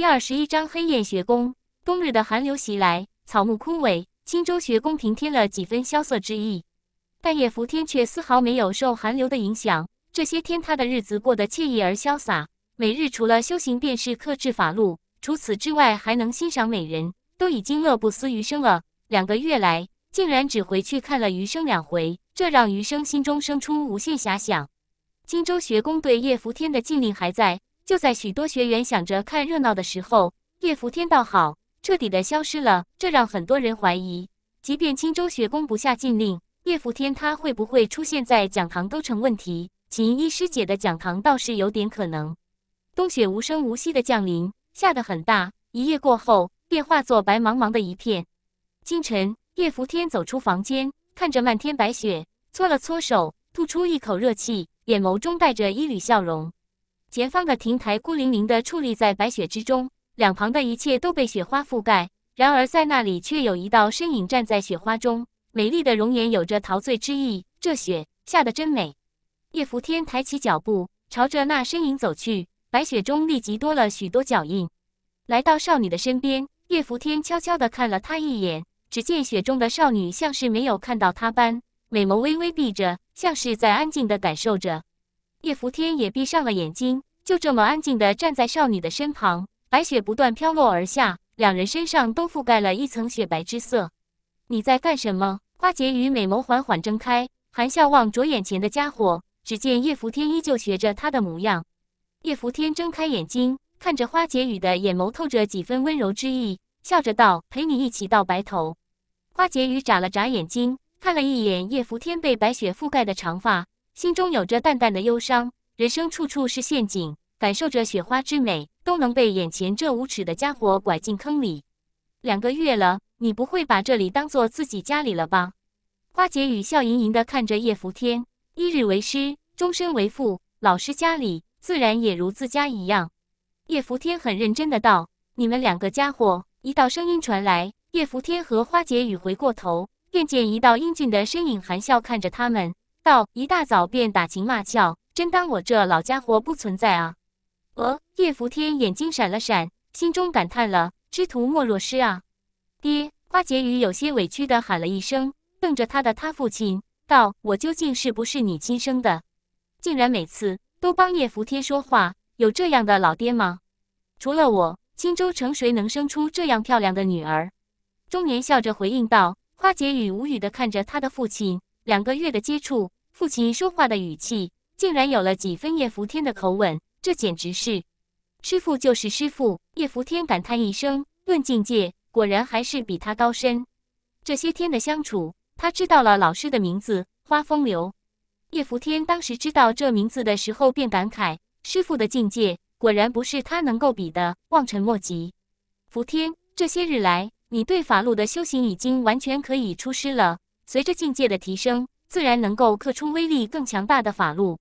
第二十一章黑焰学宫。冬日的寒流袭来，草木枯萎，青州学宫平添了几分萧瑟之意。但叶伏天却丝毫没有受寒流的影响。这些天他的日子过得惬意而潇洒，每日除了修行便是克制法路，除此之外还能欣赏美人，都已经乐不思余生了。两个月来，竟然只回去看了余生两回，这让余生心中生出无限遐想。青州学宫对叶伏天的禁令还在。就在许多学员想着看热闹的时候，叶伏天倒好，彻底的消失了。这让很多人怀疑，即便青州学宫不下禁令，叶伏天他会不会出现在讲堂都成问题。秦一师姐的讲堂倒是有点可能。冬雪无声无息的降临，下得很大，一夜过后便化作白茫茫的一片。清晨，叶伏天走出房间，看着漫天白雪，搓了搓手，吐出一口热气，眼眸中带着一缕笑容。前方的亭台孤零零的矗立在白雪之中，两旁的一切都被雪花覆盖。然而在那里却有一道身影站在雪花中，美丽的容颜有着陶醉之意。这雪下的真美。叶福天抬起脚步，朝着那身影走去，白雪中立即多了许多脚印。来到少女的身边，叶福天悄悄的看了她一眼，只见雪中的少女像是没有看到他般，美眸微微闭着，像是在安静的感受着。叶福天也闭上了眼睛，就这么安静地站在少女的身旁。白雪不断飘落而下，两人身上都覆盖了一层雪白之色。你在干什么？花解语美眸缓缓睁开，含笑望着眼前的家伙。只见叶福天依旧学着他的模样。叶福天睁开眼睛，看着花解语的眼眸，透着几分温柔之意，笑着道：“陪你一起到白头。”花解语眨了眨眼睛，看了一眼叶福天被白雪覆盖的长发。心中有着淡淡的忧伤，人生处处是陷阱。感受着雪花之美，都能被眼前这无耻的家伙拐进坑里。两个月了，你不会把这里当做自己家里了吧？花解语笑盈盈地看着叶拂天，一日为师，终身为父，老师家里自然也如自家一样。叶拂天很认真地道：“你们两个家伙！”一道声音传来，叶拂天和花解语回过头，便见一道英俊的身影含笑看着他们。道一大早便打情骂俏，真当我这老家伙不存在啊！呃，叶福天眼睛闪了闪，心中感叹了：知徒莫若师啊！爹，花杰语有些委屈的喊了一声，瞪着他的他父亲道：我究竟是不是你亲生的？竟然每次都帮叶福天说话，有这样的老爹吗？除了我，青州城谁能生出这样漂亮的女儿？中年笑着回应道。花杰语无语的看着他的父亲。两个月的接触，父亲说话的语气竟然有了几分叶福天的口吻，这简直是师傅就是师傅。叶福天感叹一声，论境界，果然还是比他高深。这些天的相处，他知道了老师的名字花风流。叶福天当时知道这名字的时候，便感慨师傅的境界果然不是他能够比的，望尘莫及。福天，这些日来，你对法路的修行已经完全可以出师了。随着境界的提升，自然能够刻出威力更强大的法路。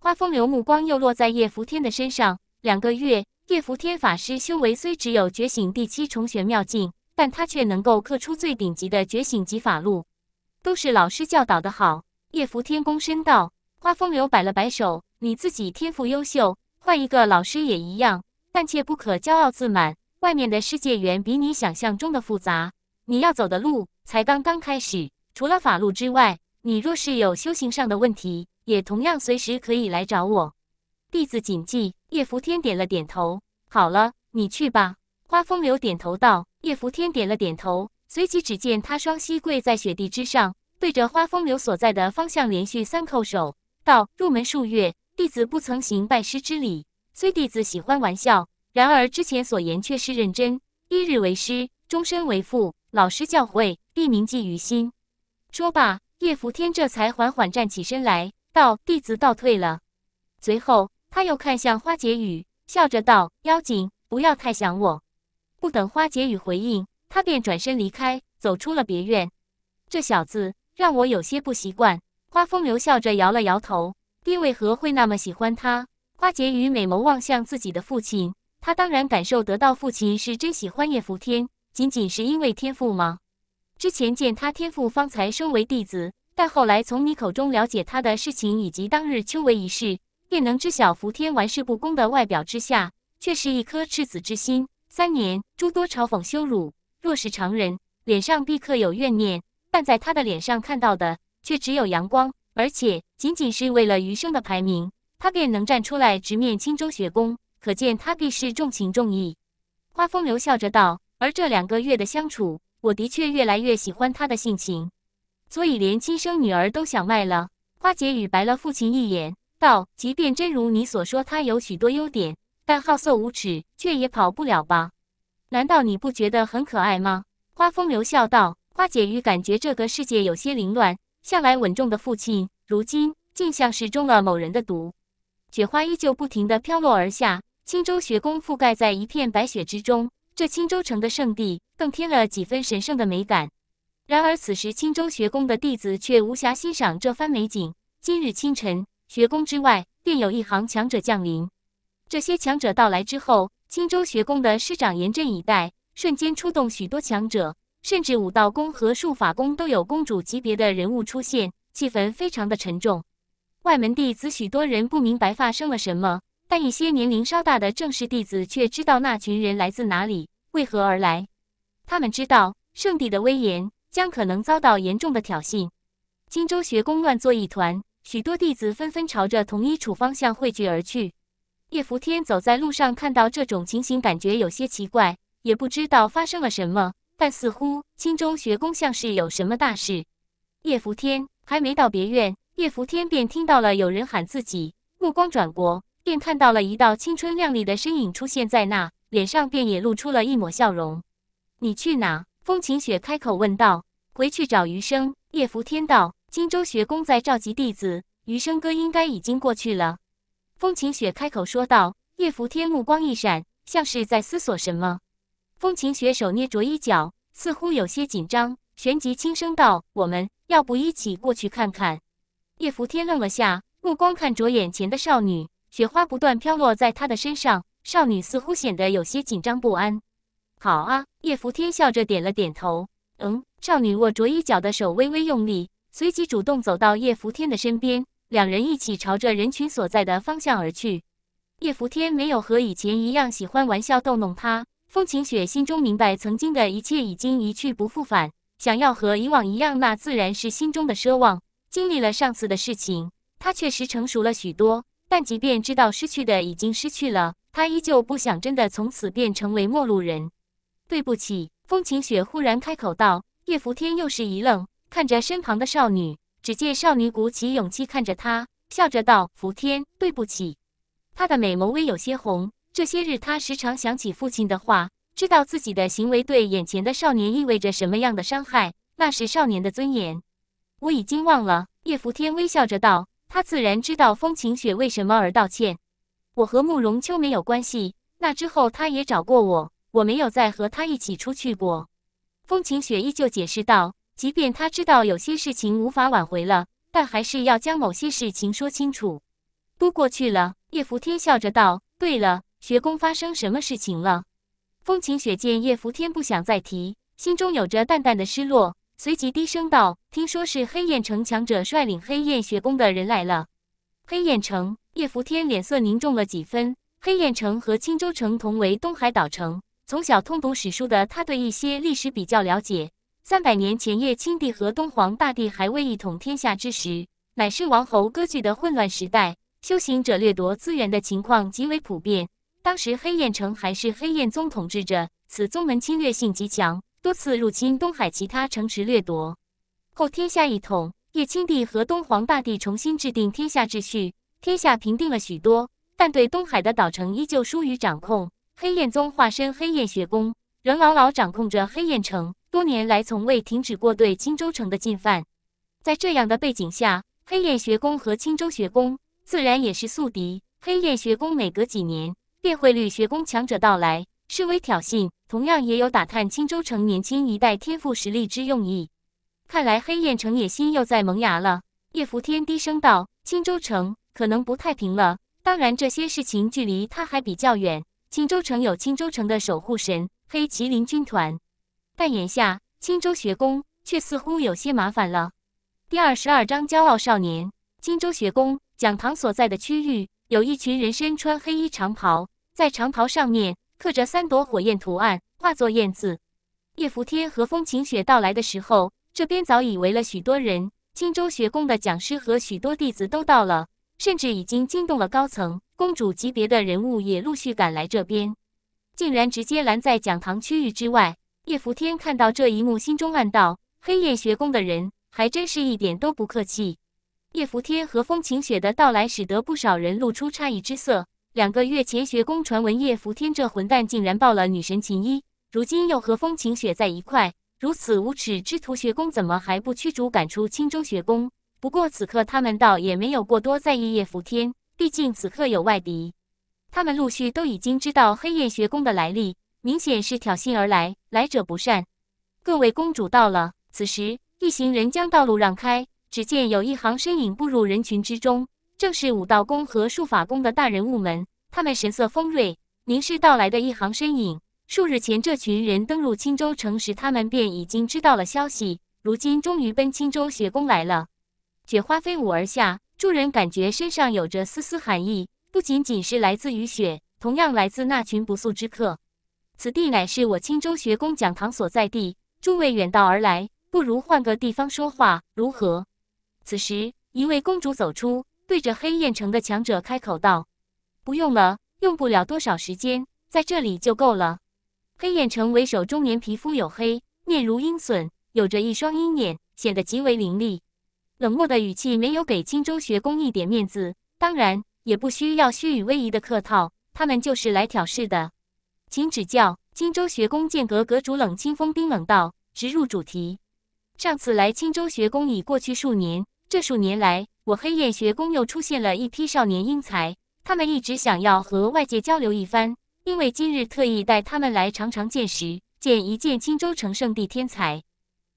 花风流目光又落在叶伏天的身上。两个月，叶伏天法师修为虽只有觉醒第七重玄妙境，但他却能够刻出最顶级的觉醒级法路，都是老师教导的好。叶伏天躬身道：“花风流摆了摆手，你自己天赋优秀，换一个老师也一样。但切不可骄傲自满。外面的世界远比你想象中的复杂，你要走的路才刚刚开始。”除了法路之外，你若是有修行上的问题，也同样随时可以来找我。弟子谨记。叶伏天点了点头。好了，你去吧。花风流点头道。叶伏天点了点头，随即只见他双膝跪在雪地之上，对着花风流所在的方向连续三叩首，道：“入门数月，弟子不曾行拜师之礼。虽弟子喜欢玩笑，然而之前所言却是认真。一日为师，终身为父。老师教诲，必铭记于心。”说罢，叶伏天这才缓缓站起身来，道：“弟子倒退了。”随后，他又看向花解语，笑着道：“妖精，不要太想我。”不等花解语回应，他便转身离开，走出了别院。这小子让我有些不习惯。花风流笑着摇了摇头：“爹为何会那么喜欢他？”花解语美眸望向自己的父亲，他当然感受得到父亲是真喜欢叶福天，仅仅是因为天赋吗？之前见他天赋，方才收为弟子，但后来从你口中了解他的事情，以及当日秋为一事，便能知晓福天玩世不恭的外表之下，却是一颗赤子之心。三年诸多嘲讽羞辱，若是常人，脸上必刻有怨念，但在他的脸上看到的，却只有阳光。而且仅仅是为了余生的排名，他便能站出来直面青州学宫，可见他必是重情重义。花风流笑着道：“而这两个月的相处。”我的确越来越喜欢他的性情，所以连亲生女儿都想卖了。花解语白了父亲一眼，道：“即便真如你所说，他有许多优点，但好色无耻却也跑不了吧？难道你不觉得很可爱吗？”花风流笑道。花解语感觉这个世界有些凌乱，向来稳重的父亲如今竟像是中了某人的毒。雪花依旧不停地飘落而下，青州学宫覆盖在一片白雪之中，这青州城的圣地。更添了几分神圣的美感。然而，此时青州学宫的弟子却无暇欣赏这番美景。今日清晨，学宫之外便有一行强者降临。这些强者到来之后，青州学宫的师长严阵以待，瞬间出动许多强者，甚至武道宫和术法宫都有公主级别的人物出现，气氛非常的沉重。外门弟子许多人不明白发生了什么，但一些年龄稍大的正式弟子却知道那群人来自哪里，为何而来。他们知道圣地的威严将可能遭到严重的挑衅，青州学宫乱作一团，许多弟子纷纷朝着同一处方向汇聚而去。叶伏天走在路上，看到这种情形，感觉有些奇怪，也不知道发生了什么，但似乎青州学宫像是有什么大事。叶伏天还没到别院，叶伏天便听到了有人喊自己，目光转过，便看到了一道青春靓丽的身影出现在那，脸上便也露出了一抹笑容。你去哪？风晴雪开口问道。回去找余生，叶福天道。荆州学宫在召集弟子，余生哥应该已经过去了。风晴雪开口说道。叶福天目光一闪，像是在思索什么。风晴雪手捏着衣角，似乎有些紧张，旋即轻声道：“我们要不一起过去看看？”叶福天愣了下，目光看着眼前的少女，雪花不断飘落在她的身上，少女似乎显得有些紧张不安。好啊，叶福天笑着点了点头。嗯，少女握着衣角的手微微用力，随即主动走到叶福天的身边，两人一起朝着人群所在的方向而去。叶福天没有和以前一样喜欢玩笑逗弄他，风晴雪心中明白，曾经的一切已经一去不复返，想要和以往一样，那自然是心中的奢望。经历了上次的事情，她确实成熟了许多，但即便知道失去的已经失去了，她依旧不想真的从此变成为陌路人。对不起，风晴雪忽然开口道。叶拂天又是一愣，看着身旁的少女。只见少女鼓起勇气看着他，笑着道：“拂天，对不起。”她的美眸微有些红。这些日，她时常想起父亲的话，知道自己的行为对眼前的少年意味着什么样的伤害。那是少年的尊严，我已经忘了。叶拂天微笑着道：“他自然知道风晴雪为什么而道歉。我和慕容秋没有关系。那之后，他也找过我。”我没有再和他一起出去过。风晴雪依旧解释道：“即便他知道有些事情无法挽回了，但还是要将某些事情说清楚。”都过去了。叶拂天笑着道：“对了，学宫发生什么事情了？”风晴雪见叶拂天不想再提，心中有着淡淡的失落，随即低声道：“听说是黑焰城强者率领黑焰学宫的人来了。”黑焰城。叶拂天脸色凝重了几分。黑焰城和青州城同为东海岛城。从小通读史书的他，对一些历史比较了解。三百年前，叶青帝和东皇大帝还未一统天下之时，乃是王侯割据的混乱时代，修行者掠夺资源的情况极为普遍。当时黑焰城还是黑焰宗统治着，此宗门侵略性极强，多次入侵东海其他城池掠夺。后天下一统，叶青帝和东皇大帝重新制定天下秩序，天下平定了许多，但对东海的岛城依旧疏于掌控。黑焰宗化身黑焰学宫，仍牢牢掌控着黑焰城。多年来，从未停止过对青州城的进犯。在这样的背景下，黑焰学宫和青州学宫自然也是宿敌。黑焰学宫每隔几年便会律学宫强者到来，示威挑衅，同样也有打探青州城年轻一代天赋实力之用意。看来黑燕城野心又在萌芽了。叶福天低声道：“青州城可能不太平了。当然，这些事情距离他还比较远。”青州城有青州城的守护神黑麒麟军团，但眼下青州学宫却似乎有些麻烦了。第二十二章骄傲少年。青州学宫讲堂所在的区域，有一群人身穿黑衣长袍，在长袍上面刻着三朵火焰图案，化作“焰”字。叶伏天和风晴雪到来的时候，这边早已围了许多人，青州学宫的讲师和许多弟子都到了，甚至已经惊动了高层。公主级别的人物也陆续赶来这边，竟然直接拦在讲堂区域之外。叶伏天看到这一幕，心中暗道：“黑夜学宫的人还真是一点都不客气。”叶伏天和风晴雪的到来，使得不少人露出诧异之色。两个月前，学宫传闻叶伏天这混蛋竟然抱了女神琴衣，如今又和风晴雪在一块，如此无耻之徒，学宫怎么还不驱逐赶出青州学宫？不过此刻他们倒也没有过多在意叶伏天。毕竟此刻有外敌，他们陆续都已经知道黑焰学宫的来历，明显是挑衅而来，来者不善。各位公主到了，此时一行人将道路让开，只见有一行身影步入人群之中，正是武道宫和术法宫的大人物们。他们神色锋锐，凝视到来的一行身影。数日前，这群人登陆青州城时，他们便已经知道了消息，如今终于奔青州学宫来了。雪花飞舞而下。众人感觉身上有着丝丝寒意，不仅仅是来自于雪，同样来自那群不速之客。此地乃是我青州学宫讲堂所在地，诸位远道而来，不如换个地方说话，如何？此时，一位公主走出，对着黑燕城的强者开口道：“不用了，用不了多少时间，在这里就够了。”黑燕城为首中年，皮肤黝黑，面如鹰隼，有着一双鹰眼，显得极为凌厉。冷漠的语气没有给青州学宫一点面子，当然也不需要虚与委蛇的客套，他们就是来挑事的，请指教。青州学宫剑阁阁主冷清风冰冷道，直入主题。上次来青州学宫已过去数年，这数年来我黑焰学宫又出现了一批少年英才，他们一直想要和外界交流一番，因为今日特意带他们来长长见识，见一见青州城圣地天才。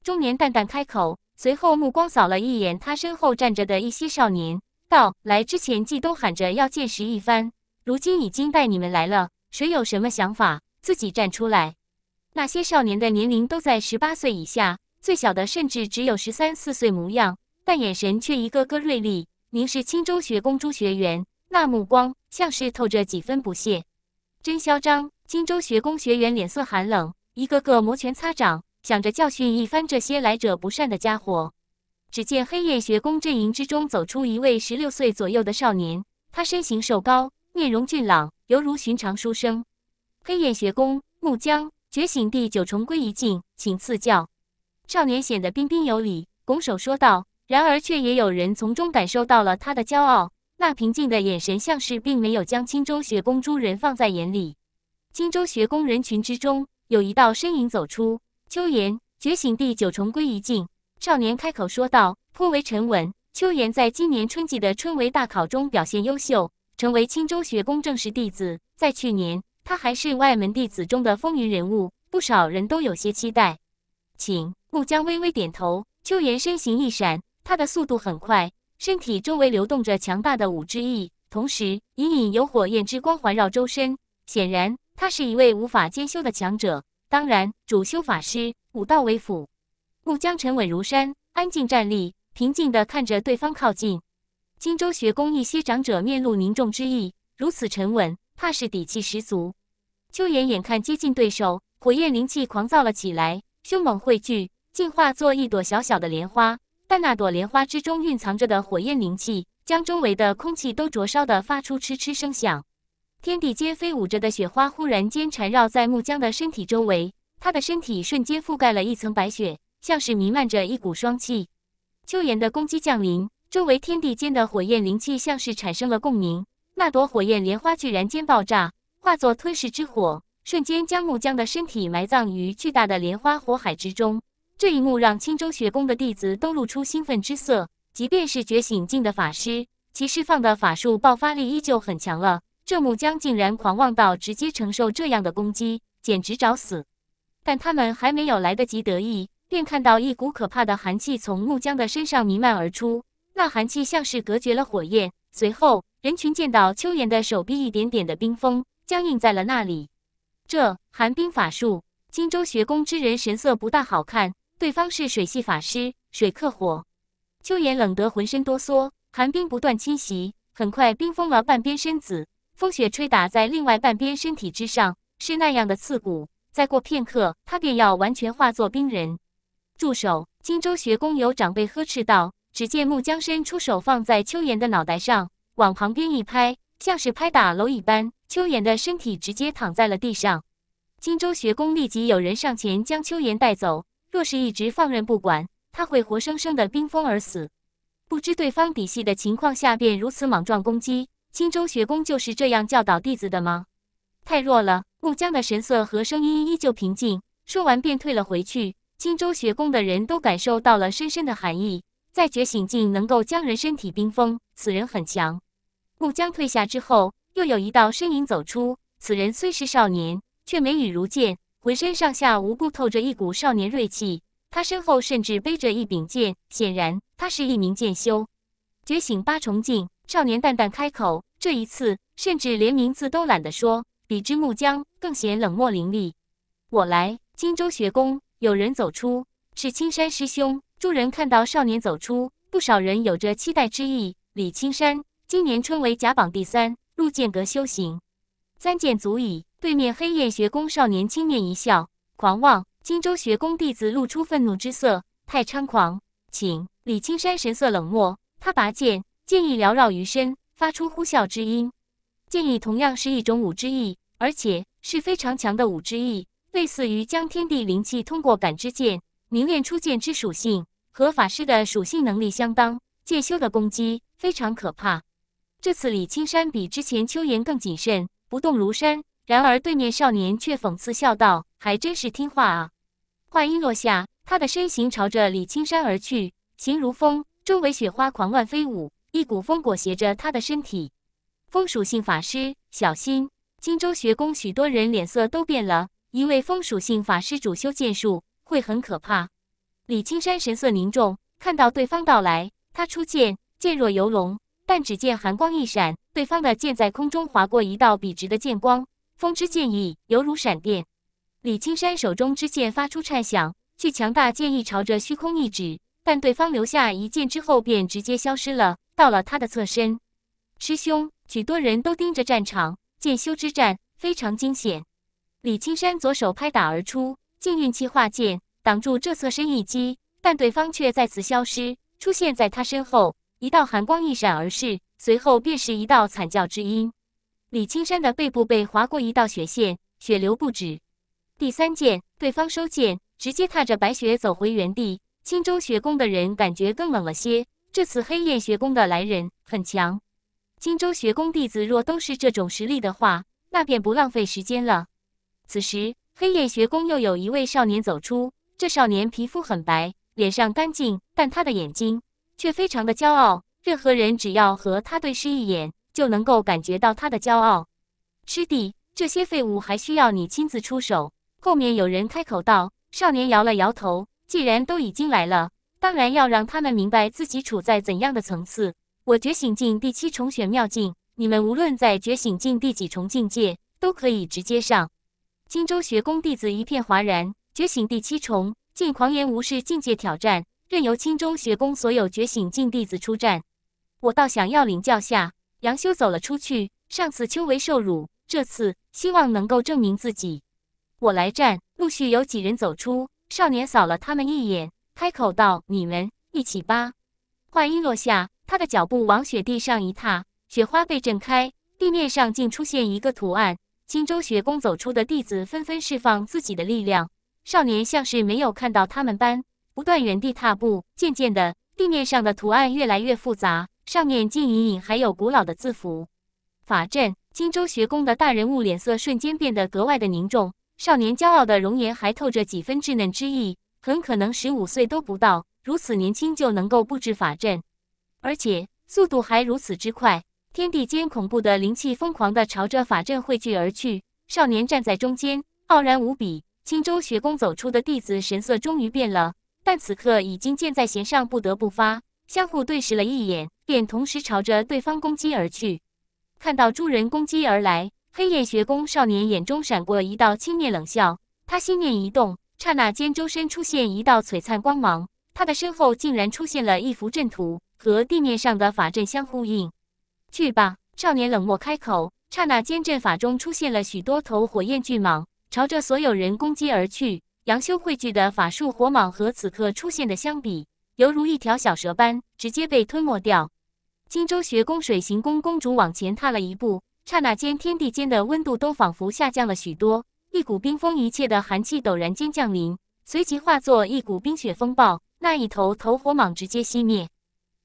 中年淡淡开口。随后目光扫了一眼他身后站着的一些少年，道：“来之前季东喊着要见识一番，如今已经带你们来了。谁有什么想法，自己站出来。”那些少年的年龄都在十八岁以下，最小的甚至只有十三四岁模样，但眼神却一个个锐利，您是青州学宫朱学员。那目光像是透着几分不屑，真嚣张！荆州学宫学员脸色寒冷，一个个摩拳擦掌。想着教训一番这些来者不善的家伙，只见黑夜学宫阵营之中走出一位十六岁左右的少年，他身形瘦高，面容俊朗，犹如寻常书生。黑夜学宫木江，觉醒第九重归一境，请赐教。少年显得彬彬有礼，拱手说道。然而却也有人从中感受到了他的骄傲，那平静的眼神像是并没有将青州学宫诸人放在眼里。青州学宫人群之中，有一道身影走出。秋言觉醒第九重归一境，少年开口说道，颇为沉稳。秋言在今年春季的春闱大考中表现优秀，成为青州学宫正式弟子。在去年，他还是外门弟子中的风云人物，不少人都有些期待。请木江微微点头。秋言身形一闪，他的速度很快，身体周围流动着强大的武之意，同时隐隐有火焰之光环绕周身，显然他是一位无法兼修的强者。当然，主修法师武道为辅。木江沉稳如山，安静站立，平静的看着对方靠近。荆州学宫一些长者面露凝重之意，如此沉稳，怕是底气十足。秋妍眼看接近对手，火焰灵气狂躁了起来，凶猛汇聚，进化作一朵小小的莲花。但那朵莲花之中蕴藏着的火焰灵气，将周围的空气都灼烧的发出嗤嗤声响。天地间飞舞着的雪花，忽然间缠绕在木江的身体周围，他的身体瞬间覆盖了一层白雪，像是弥漫着一股霜气。秋岩的攻击降临，周围天地间的火焰灵气像是产生了共鸣，那朵火焰莲花居然间爆炸，化作吞噬之火，瞬间将木江的身体埋葬于巨大的莲花火海之中。这一幕让青州学宫的弟子都露出兴奋之色，即便是觉醒境的法师，其释放的法术爆发力依旧很强了。这木江竟然狂妄到直接承受这样的攻击，简直找死！但他们还没有来得及得意，便看到一股可怕的寒气从木江的身上弥漫而出。那寒气像是隔绝了火焰。随后，人群见到秋妍的手臂一点点的冰封，僵硬在了那里。这寒冰法术，荆州学宫之人神色不大好看。对方是水系法师，水克火。秋妍冷得浑身哆嗦，寒冰不断侵袭，很快冰封了半边身子。风雪吹打在另外半边身体之上，是那样的刺骨。再过片刻，他便要完全化作冰人。住手！荆州学宫有长辈呵斥道。只见木江伸出手放在秋妍的脑袋上，往旁边一拍，像是拍打蝼蚁般，秋妍的身体直接躺在了地上。荆州学宫立即有人上前将秋妍带走。若是一直放任不管，他会活生生的冰封而死。不知对方底细的情况下便如此莽撞攻击。青州学宫就是这样教导弟子的吗？太弱了。木江的神色和声音依旧平静，说完便退了回去。青州学宫的人都感受到了深深的寒意，在觉醒境能够将人身体冰封，此人很强。木江退下之后，又有一道身影走出。此人虽是少年，却眉宇如剑，浑身上下无不透着一股少年锐气。他身后甚至背着一柄剑，显然他是一名剑修。觉醒八重境，少年淡淡开口。这一次，甚至连名字都懒得说，比之木江更显冷漠凌厉。我来荆州学宫，有人走出，是青山师兄。诸人看到少年走出，不少人有着期待之意。李青山，今年春为甲榜第三，入剑阁修行，三剑足矣。对面黑燕学宫少年轻蔑一笑，狂妄。荆州学宫弟子露出愤怒之色，太猖狂。请李青山，神色冷漠，他拔剑，剑意缭绕于身。发出呼啸之音，剑意同样是一种武之意，而且是非常强的武之意，类似于将天地灵气通过感知剑凝练出剑之属性，和法师的属性能力相当。剑修的攻击非常可怕。这次李青山比之前秋言更谨慎，不动如山。然而对面少年却讽刺笑道：“还真是听话啊。”话音落下，他的身形朝着李青山而去，形如风，周围雪花狂乱飞舞。一股风裹挟着他的身体，风属性法师小心！荆州学宫许多人脸色都变了，因为风属性法师主修剑术，会很可怕。李青山神色凝重，看到对方到来，他出剑，剑若游龙。但只见寒光一闪，对方的剑在空中划过一道笔直的剑光，风之剑意犹如闪电。李青山手中之剑发出颤响，巨强大剑意朝着虚空一指，但对方留下一剑之后便直接消失了。到了他的侧身，师兄，许多人都盯着战场，剑修之战非常惊险。李青山左手拍打而出，静运气化剑挡住这侧身一击，但对方却再次消失，出现在他身后，一道寒光一闪而逝，随后便是一道惨叫之音。李青山的背部被划过一道血线，血流不止。第三剑，对方收剑，直接踏着白雪走回原地。青州学宫的人感觉更冷了些。这次黑焰学宫的来人很强，荆州学宫弟子若都是这种实力的话，那便不浪费时间了。此时，黑焰学宫又有一位少年走出，这少年皮肤很白，脸上干净，但他的眼睛却非常的骄傲。任何人只要和他对视一眼，就能够感觉到他的骄傲。师弟，这些废物还需要你亲自出手。后面有人开口道，少年摇了摇头，既然都已经来了。当然要让他们明白自己处在怎样的层次。我觉醒境第七重玄妙境，你们无论在觉醒境第几重境界，都可以直接上。青州学宫弟子一片哗然。觉醒第七重，竟狂言无视境界挑战，任由青州学宫所有觉醒境弟子出战。我倒想要领教下。杨修走了出去。上次秋为受辱，这次希望能够证明自己。我来战。陆续有几人走出。少年扫了他们一眼。开口道：“你们一起吧。”话音落下，他的脚步往雪地上一踏，雪花被震开，地面上竟出现一个图案。青州学宫走出的弟子纷纷释放自己的力量，少年像是没有看到他们般，不断原地踏步。渐渐的，地面上的图案越来越复杂，上面竟隐隐还有古老的字符。法阵，青州学宫的大人物脸色瞬间变得格外的凝重。少年骄傲的容颜还透着几分稚嫩之意。很可能十五岁都不到，如此年轻就能够布置法阵，而且速度还如此之快，天地间恐怖的灵气疯狂地朝着法阵汇聚而去。少年站在中间，傲然无比。青州学宫走出的弟子神色终于变了，但此刻已经箭在弦上，不得不发。相互对视了一眼，便同时朝着对方攻击而去。看到诸人攻击而来，黑焰学宫少年眼中闪过一道轻蔑冷笑，他心念一动。刹那间，周身出现一道璀璨光芒，他的身后竟然出现了一幅阵图，和地面上的法阵相呼应。去吧，少年冷漠开口。刹那间，阵法中出现了许多头火焰巨蟒，朝着所有人攻击而去。杨修汇聚的法术火蟒和此刻出现的相比，犹如一条小蛇般，直接被吞没掉。荆州学宫水行宫公主往前踏了一步，刹那间，天地间的温度都仿佛下降了许多。一股冰封一切的寒气陡然间降临，随即化作一股冰雪风暴。那一头头火蟒直接熄灭，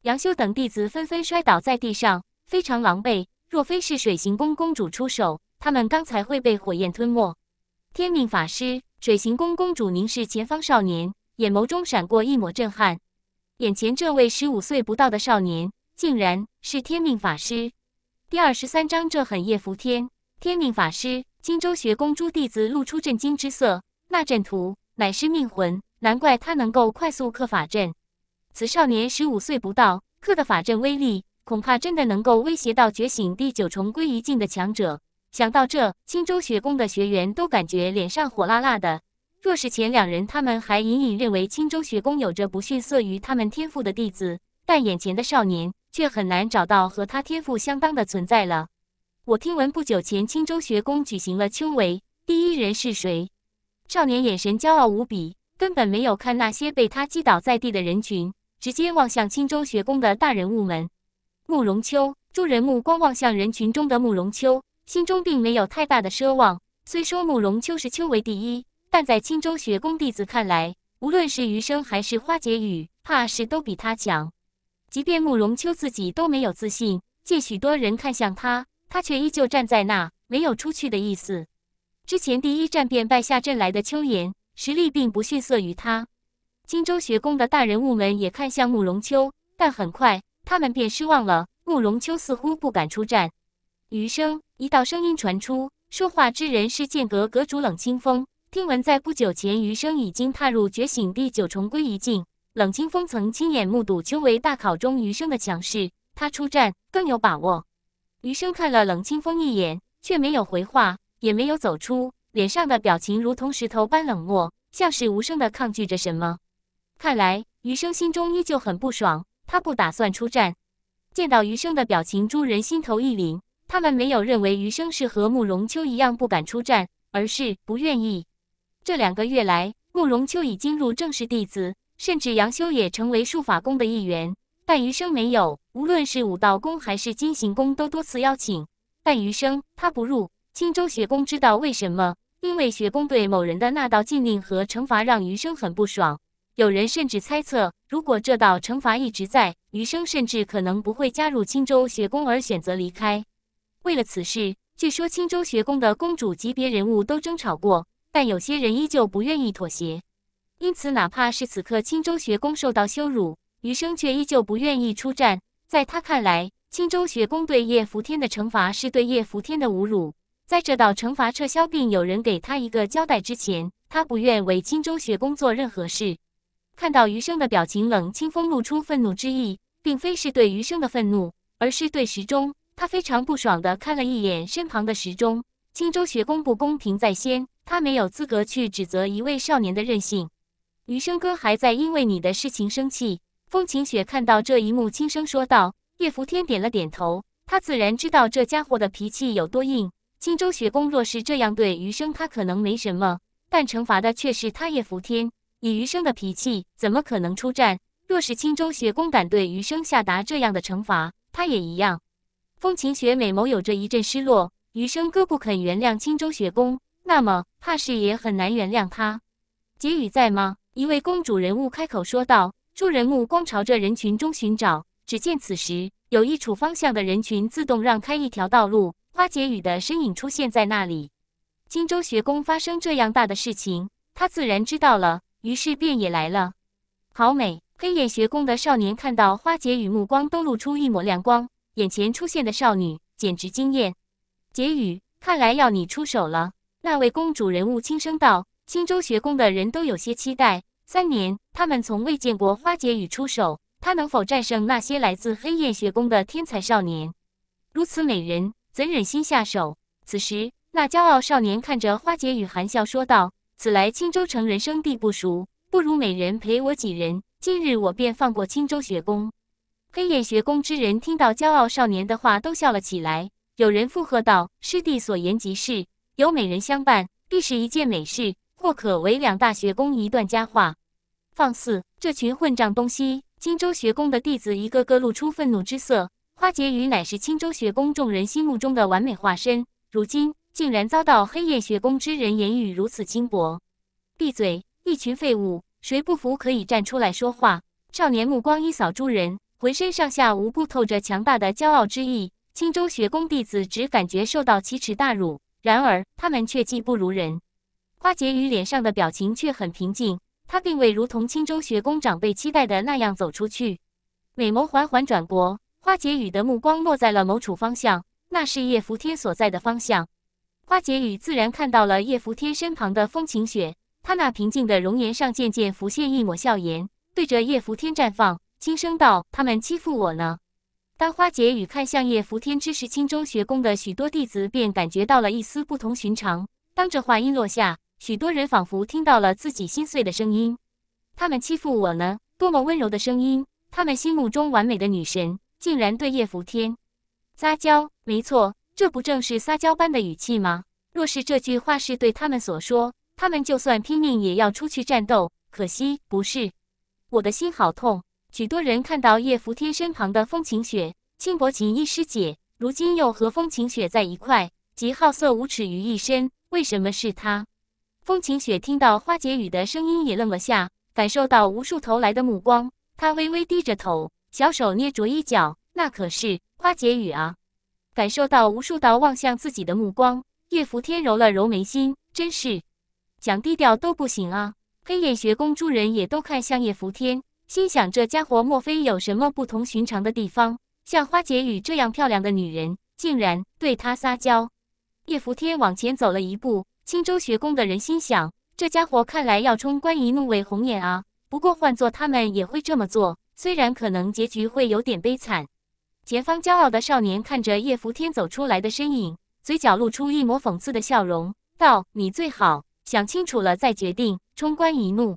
杨修等弟子纷纷摔倒在地上，非常狼狈。若非是水行宫公主出手，他们刚才会被火焰吞没。天命法师，水行宫公主凝视前方少年，眼眸中闪过一抹震撼。眼前这位十五岁不到的少年，竟然是天命法师。第二十三章：这狠夜伏天。天命法师青州学宫朱弟子露出震惊之色，那阵图乃是命魂，难怪他能够快速刻法阵。此少年十五岁不到，刻的法阵威力，恐怕真的能够威胁到觉醒第九重归一境的强者。想到这，青州学宫的学员都感觉脸上火辣辣的。若是前两人，他们还隐隐认为青州学宫有着不逊色于他们天赋的弟子，但眼前的少年，却很难找到和他天赋相当的存在了。我听闻不久前青州学宫举行了秋围，第一人是谁？少年眼神骄傲无比，根本没有看那些被他击倒在地的人群，直接望向青州学宫的大人物们。慕容秋，诸人目光望向人群中的慕容秋，心中并没有太大的奢望。虽说慕容秋是秋围第一，但在青州学宫弟子看来，无论是余生还是花解语，怕是都比他强。即便慕容秋自己都没有自信，见许多人看向他。他却依旧站在那，没有出去的意思。之前第一战便败下阵来的秋言，实力并不逊色于他。荆州学宫的大人物们也看向慕容秋，但很快他们便失望了。慕容秋似乎不敢出战。余生一道声音传出，说话之人是剑阁阁主冷清风。听闻在不久前，余生已经踏入觉醒第九重归一境，冷清风曾亲眼目睹秋为大考中余生的强势，他出战更有把握。余生看了冷清风一眼，却没有回话，也没有走出，脸上的表情如同石头般冷漠，像是无声的抗拒着什么。看来余生心中依旧很不爽，他不打算出战。见到余生的表情，诸人心头一凛。他们没有认为余生是和慕容秋一样不敢出战，而是不愿意。这两个月来，慕容秋已经入正式弟子，甚至杨修也成为术法宫的一员，但余生没有。无论是武道宫还是金行宫，都多次邀请，但余生他不入青州学宫。知道为什么？因为学宫对某人的那道禁令和惩罚让余生很不爽。有人甚至猜测，如果这道惩罚一直在，余生甚至可能不会加入青州学宫，而选择离开。为了此事，据说青州学宫的公主级别人物都争吵过，但有些人依旧不愿意妥协。因此，哪怕是此刻青州学宫受到羞辱，余生却依旧不愿意出战。在他看来，青州学宫对叶福天的惩罚是对叶福天的侮辱。在这道惩罚撤销并有人给他一个交代之前，他不愿为青州学宫做任何事。看到余生的表情，冷清风露出愤怒之意，并非是对余生的愤怒，而是对时钟。他非常不爽地看了一眼身旁的时钟。青州学宫不公平在先，他没有资格去指责一位少年的任性。余生哥还在因为你的事情生气。风晴雪看到这一幕，轻声说道：“叶拂天点了点头，他自然知道这家伙的脾气有多硬。青州学宫若是这样对余生，他可能没什么，但惩罚的却是他叶拂天。以余生的脾气，怎么可能出战？若是青州学宫敢对余生下达这样的惩罚，他也一样。”风晴雪美眸有着一阵失落。余生哥不肯原谅青州学宫，那么怕是也很难原谅他。结语在吗？一位公主人物开口说道。众人目光朝着人群中寻找，只见此时有一处方向的人群自动让开一条道路，花解语的身影出现在那里。荆州学宫发生这样大的事情，他自然知道了，于是便也来了。好美！黑夜学宫的少年看到花解语目光都露出一抹亮光，眼前出现的少女简直惊艳。解语，看来要你出手了。那位公主人物轻声道：“青州学宫的人都有些期待。”三年，他们从未见过花解语出手，他能否战胜那些来自黑焰学宫的天才少年？如此美人，怎忍心下手？此时，那骄傲少年看着花解语，含笑说道：“此来青州城，人生地不熟，不如美人陪我几人。今日我便放过青州学宫。”黑焰学宫之人听到骄傲少年的话，都笑了起来。有人附和道：“师弟所言极是，有美人相伴，必是一件美事，或可为两大学宫一段佳话。”放肆！这群混账东西！青州学宫的弟子一个个露出愤怒之色。花婕妤乃是青州学宫众人心目中的完美化身，如今竟然遭到黑夜学宫之人言语如此轻薄！闭嘴！一群废物！谁不服可以站出来说话！少年目光一扫诸人，浑身上下无不透着强大的骄傲之意。青州学宫弟子只感觉受到奇耻大辱，然而他们却技不如人。花婕妤脸上的表情却很平静。他并未如同青州学宫长辈期待的那样走出去，美眸缓缓转过，花解语的目光落在了某处方向，那是叶福天所在的方向。花解语自然看到了叶福天身旁的风晴雪，他那平静的容颜上渐渐浮现一抹笑颜，对着叶福天绽放，轻声道：“他们欺负我呢。”当花解语看向叶福天之时，青州学宫的许多弟子便感觉到了一丝不同寻常。当这话音落下。许多人仿佛听到了自己心碎的声音，他们欺负我呢！多么温柔的声音，他们心目中完美的女神竟然对叶扶天撒娇。没错，这不正是撒娇般的语气吗？若是这句话是对他们所说，他们就算拼命也要出去战斗。可惜不是，我的心好痛。许多人看到叶扶天身旁的风晴雪，轻薄琴衣师姐，如今又和风晴雪在一块，集好色无耻于一身。为什么是他？风晴雪听到花解语的声音，也愣了下，感受到无数投来的目光，她微微低着头，小手捏着衣角。那可是花解语啊！感受到无数道望向自己的目光，叶拂天揉了揉眉心，真是，讲低调都不行啊！黑眼学宫诸人也都看向叶拂天，心想这家伙莫非有什么不同寻常的地方？像花解语这样漂亮的女人，竟然对他撒娇。叶拂天往前走了一步。青州学宫的人心想：这家伙看来要冲冠一怒为红颜啊！不过换做他们也会这么做，虽然可能结局会有点悲惨。前方骄傲的少年看着叶伏天走出来的身影，嘴角露出一抹讽刺的笑容，道：“你最好想清楚了再决定冲冠一怒。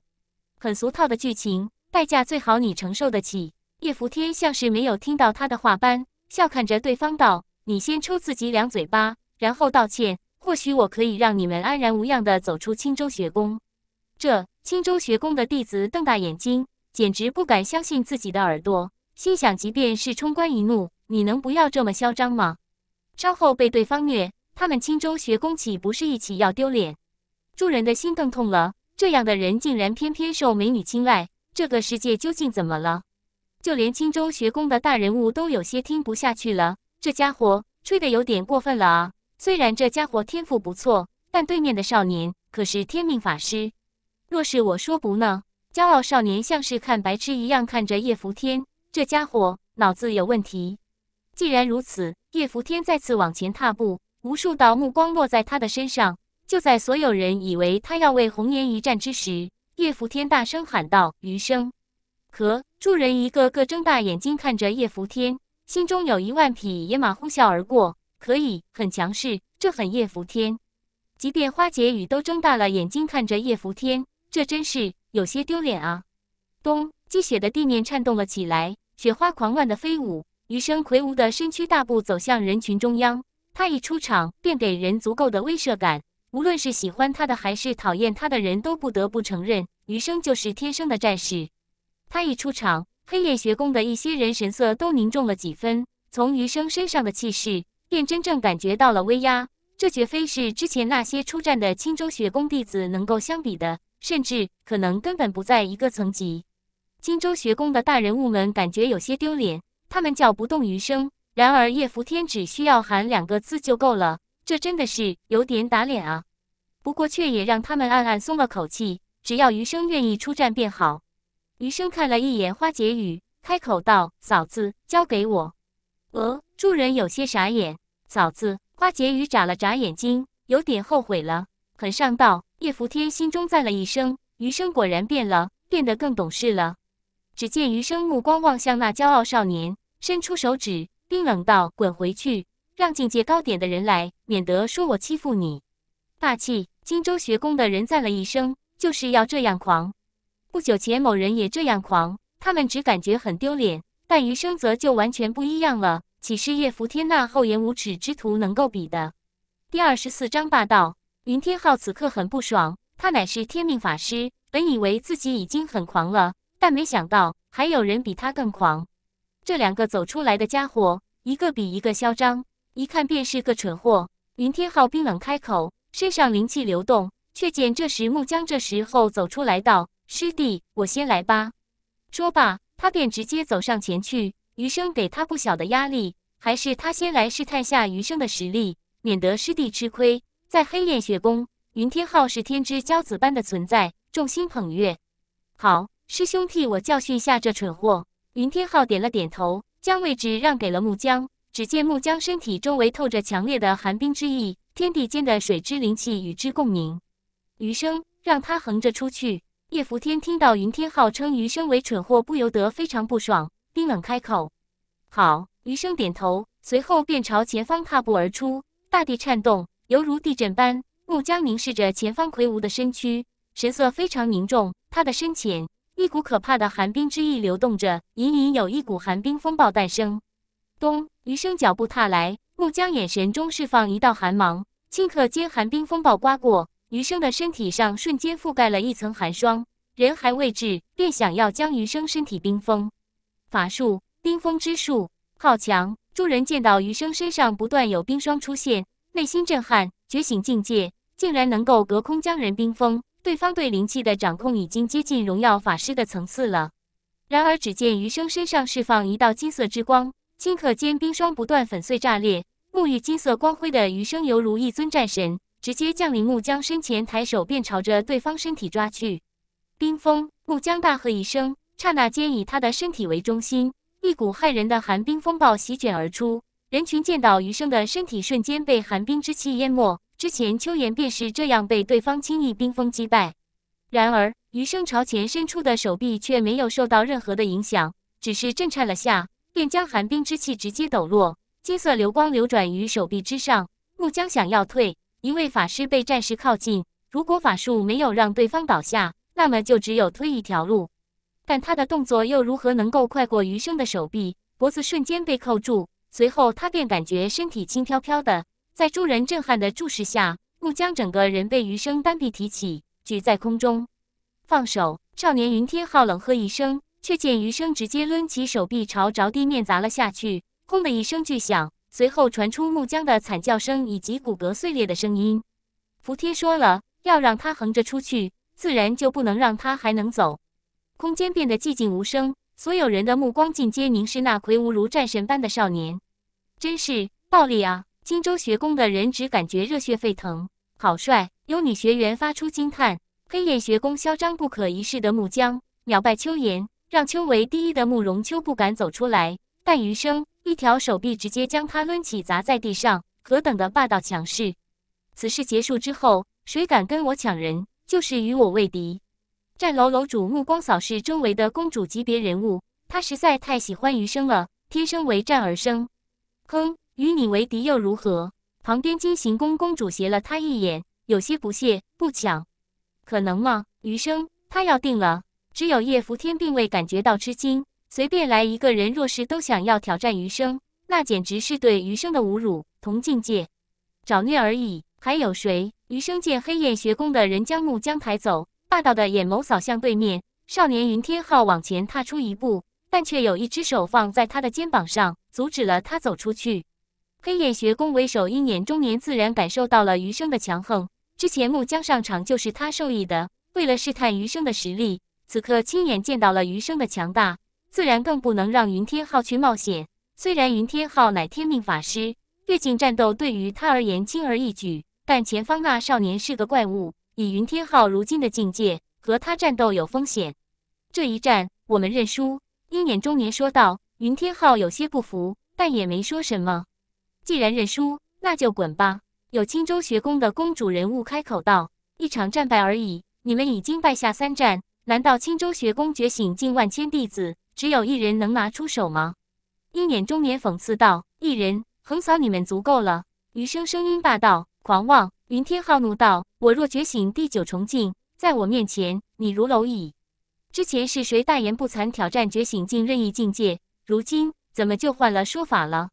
很俗套的剧情，代价最好你承受得起。”叶伏天像是没有听到他的话般，笑看着对方道：“你先抽自己两嘴巴，然后道歉。”或许我可以让你们安然无恙地走出青州学宫。这青州学宫的弟子瞪大眼睛，简直不敢相信自己的耳朵，心想：即便是冲冠一怒，你能不要这么嚣张吗？稍后被对方虐，他们青州学宫岂不是一起要丢脸？众人的心更痛了。这样的人竟然偏偏受美女青睐，这个世界究竟怎么了？就连青州学宫的大人物都有些听不下去了。这家伙吹得有点过分了啊！虽然这家伙天赋不错，但对面的少年可是天命法师。若是我说不呢？骄傲少年像是看白痴一样看着叶伏天，这家伙脑子有问题。既然如此，叶伏天再次往前踏步，无数道目光落在他的身上。就在所有人以为他要为红颜一战之时，叶伏天大声喊道：“余生！”可众人一个个睁大眼睛看着叶伏天，心中有一万匹野马呼啸而过。可以很强势，这很叶伏天。即便花解语都睁大了眼睛看着叶伏天，这真是有些丢脸啊！咚，积雪的地面颤动了起来，雪花狂乱的飞舞。余生魁梧的身躯大步走向人群中央。他一出场便给人足够的威慑感，无论是喜欢他的还是讨厌他的人都不得不承认，余生就是天生的战士。他一出场，黑夜学宫的一些人神色都凝重了几分，从余生身上的气势。便真正感觉到了威压，这绝非是之前那些出战的青州学宫弟子能够相比的，甚至可能根本不在一个层级。青州学宫的大人物们感觉有些丢脸，他们叫不动余生，然而叶伏天只需要喊两个字就够了，这真的是有点打脸啊！不过却也让他们暗暗松了口气，只要余生愿意出战便好。余生看了一眼花解语，开口道：“嫂子，交给我。”呃，诸人有些傻眼。嫂子花解语眨了眨眼睛，有点后悔了，很上道。叶扶天心中赞了一声，余生果然变了，变得更懂事了。只见余生目光望向那骄傲少年，伸出手指，冰冷道：“滚回去，让境界高点的人来，免得说我欺负你。”霸气！荆州学宫的人赞了一声，就是要这样狂。不久前某人也这样狂，他们只感觉很丢脸，但余生则就完全不一样了。岂是叶福天那厚颜无耻之徒能够比的？第二十四章霸道。云天浩此刻很不爽，他乃是天命法师，本以为自己已经很狂了，但没想到还有人比他更狂。这两个走出来的家伙，一个比一个嚣张，一看便是个蠢货。云天浩冰冷开口，身上灵气流动。却见这时木江这时候走出来道：“师弟，我先来吧。”说罢，他便直接走上前去。余生给他不小的压力，还是他先来试探下余生的实力，免得师弟吃亏。在黑炼雪宫，云天浩是天之骄子般的存在，众星捧月。好，师兄替我教训下这蠢货。云天浩点了点头，将位置让给了木江。只见木江身体周围透着强烈的寒冰之意，天地间的水之灵气与之共鸣。余生让他横着出去。叶伏天听到云天浩称余生为蠢货，不由得非常不爽。冰冷开口：“好。”余生点头，随后便朝前方踏步而出。大地颤动，犹如地震般。穆江凝视着前方魁梧的身躯，神色非常凝重。他的深浅，一股可怕的寒冰之意流动着，隐隐有一股寒冰风暴诞生。咚！余生脚步踏来，穆江眼神中释放一道寒芒，顷刻间寒冰风暴刮过，余生的身体上瞬间覆盖了一层寒霜。人还未至，便想要将余生身体冰封。法术冰封之术，好强！众人见到余生身上不断有冰霜出现，内心震撼。觉醒境界竟然能够隔空将人冰封，对方对灵气的掌控已经接近荣耀法师的层次了。然而，只见余生身上释放一道金色之光，顷刻间冰霜不断粉碎炸裂。沐浴金色光辉的余生犹如一尊战神，直接降临木江身前，抬手便朝着对方身体抓去。冰封！木江大喝一声。刹那间，以他的身体为中心，一股骇人的寒冰风暴席卷而出。人群见到余生的身体瞬间被寒冰之气淹没。之前秋妍便是这样被对方轻易冰封击败。然而，余生朝前伸出的手臂却没有受到任何的影响，只是震颤了下，便将寒冰之气直接抖落。金色流光流转于手臂之上。木江想要退，一位法师被战士靠近。如果法术没有让对方倒下，那么就只有退一条路。但他的动作又如何能够快过余生的手臂？脖子瞬间被扣住，随后他便感觉身体轻飘飘的。在众人震撼的注视下，木江整个人被余生单臂提起，举在空中。放手！少年云天浩冷喝一声，却见余生直接抡起手臂，朝着地面砸了下去。轰的一声巨响，随后传出木江的惨叫声以及骨骼碎裂的声音。伏天说了，要让他横着出去，自然就不能让他还能走。空间变得寂静无声，所有人的目光尽皆凝视那魁梧如战神般的少年。真是暴力啊！荆州学宫的人只感觉热血沸腾。好帅！有女学员发出惊叹。黑眼学宫嚣张不可一世的木江秒败秋言，让秋为第一的慕容秋不敢走出来。但余生一条手臂直接将他抡起砸在地上，何等的霸道强势！此事结束之后，谁敢跟我抢人，就是与我为敌。战楼楼主目光扫视周围的公主级别人物，他实在太喜欢余生了，天生为战而生。哼，与你为敌又如何？旁边金行宫公主斜了他一眼，有些不屑。不抢，可能吗？余生，他要定了。只有叶拂天并未感觉到吃惊，随便来一个人，若是都想要挑战余生，那简直是对余生的侮辱。同境界，找虐而已。还有谁？余生见黑燕学宫的人将木江抬走。霸道的眼眸扫向对面少年云天浩往前踏出一步，但却有一只手放在他的肩膀上，阻止了他走出去。黑眼学宫为首鹰眼中年自然感受到了余生的强横，之前木江上场就是他受益的。为了试探余生的实力，此刻亲眼见到了余生的强大，自然更不能让云天浩去冒险。虽然云天浩乃天命法师，越境战斗对于他而言轻而易举，但前方那少年是个怪物。以云天昊如今的境界，和他战斗有风险。这一战，我们认输。”鹰眼中年说道。云天昊有些不服，但也没说什么。既然认输，那就滚吧。”有青州学宫的公主人物开口道：“一场战败而已，你们已经败下三战，难道青州学宫觉醒近万千弟子，只有一人能拿出手吗？”鹰眼中年讽刺道：“一人横扫你们足够了。”余生声音霸道、狂妄。云天浩怒道：“我若觉醒第九重境，在我面前你如蝼蚁。之前是谁大言不惭挑战觉醒境任意境界？如今怎么就换了说法了？”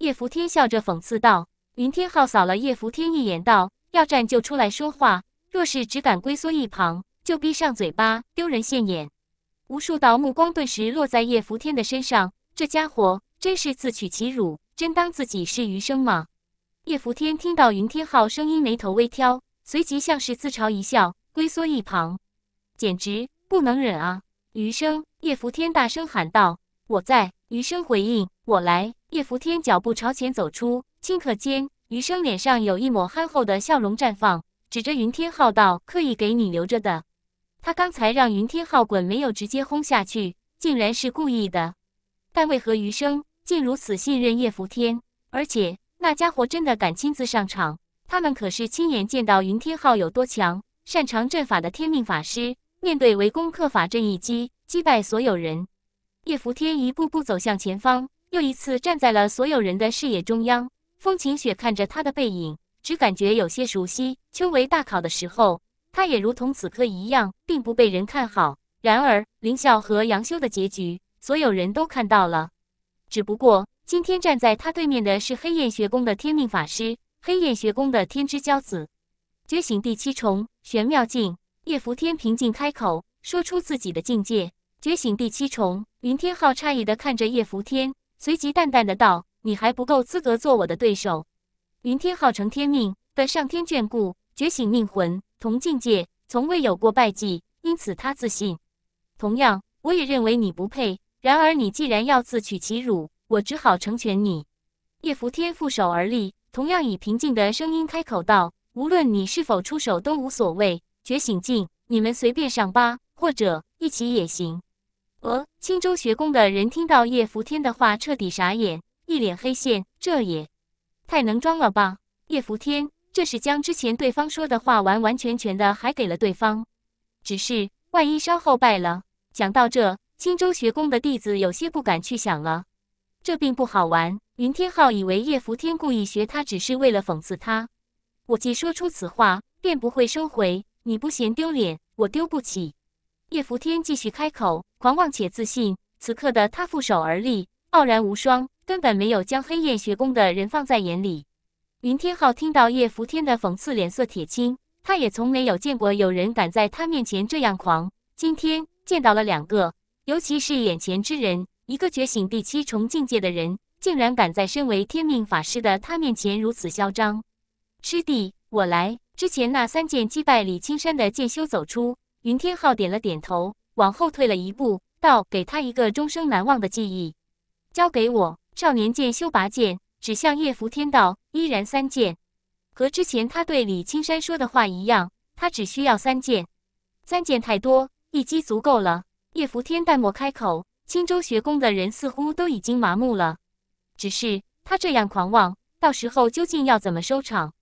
叶福天笑着讽刺道。云天浩扫了叶福天一眼，道：“要战就出来说话，若是只敢龟缩一旁，就闭上嘴巴，丢人现眼。”无数道目光顿时落在叶福天的身上。这家伙真是自取其辱，真当自己是余生吗？叶伏天听到云天浩声音，眉头微挑，随即像是自嘲一笑，龟缩一旁。简直不能忍啊！余生，叶伏天大声喊道：“我在！”余生回应：“我来。”叶伏天脚步朝前走出，顷刻间，余生脸上有一抹憨厚的笑容绽放，指着云天浩道：“刻意给你留着的。他刚才让云天浩滚，没有直接轰下去，竟然是故意的。但为何余生竟如此信任叶伏天？而且……”那家伙真的敢亲自上场？他们可是亲眼见到云天昊有多强，擅长阵法的天命法师面对围攻克法阵一击击败所有人。叶伏天一步步走向前方，又一次站在了所有人的视野中央。风晴雪看着他的背影，只感觉有些熟悉。秋闱大考的时候，他也如同此刻一样，并不被人看好。然而林啸和杨修的结局，所有人都看到了。只不过。今天站在他对面的是黑焰学宫的天命法师，黑焰学宫的天之骄子，觉醒第七重玄妙境。叶伏天平静开口，说出自己的境界。觉醒第七重，云天昊诧异的看着叶伏天，随即淡淡的道：“你还不够资格做我的对手。”云天昊承天命的上天眷顾，觉醒命魂，同境界，从未有过败绩，因此他自信。同样，我也认为你不配。然而，你既然要自取其辱。我只好成全你，叶福天负手而立，同样以平静的声音开口道：“无论你是否出手都无所谓，觉醒境，你们随便上吧，或者一起也行。”呃，青州学宫的人听到叶福天的话，彻底傻眼，一脸黑线，这也太能装了吧！叶福天这是将之前对方说的话完完全全的还给了对方，只是万一稍后败了，想到这，青州学宫的弟子有些不敢去想了。这并不好玩。云天浩以为叶福天故意学他，只是为了讽刺他。我既说出此话，便不会收回。你不嫌丢脸，我丢不起。叶福天继续开口，狂妄且自信。此刻的他负手而立，傲然无双，根本没有将黑夜学宫的人放在眼里。云天浩听到叶福天的讽刺，脸色铁青。他也从没有见过有人敢在他面前这样狂。今天见到了两个，尤其是眼前之人。一个觉醒第七重境界的人，竟然敢在身为天命法师的他面前如此嚣张。师弟，我来。之前那三剑击败李青山的剑修走出。云天浩点了点头，往后退了一步，道：“给他一个终生难忘的记忆，交给我。”少年剑修拔剑，指向叶伏天道：“依然三剑，和之前他对李青山说的话一样，他只需要三剑。三剑太多，一击足够了。”叶伏天淡漠开口。青州学宫的人似乎都已经麻木了，只是他这样狂妄，到时候究竟要怎么收场？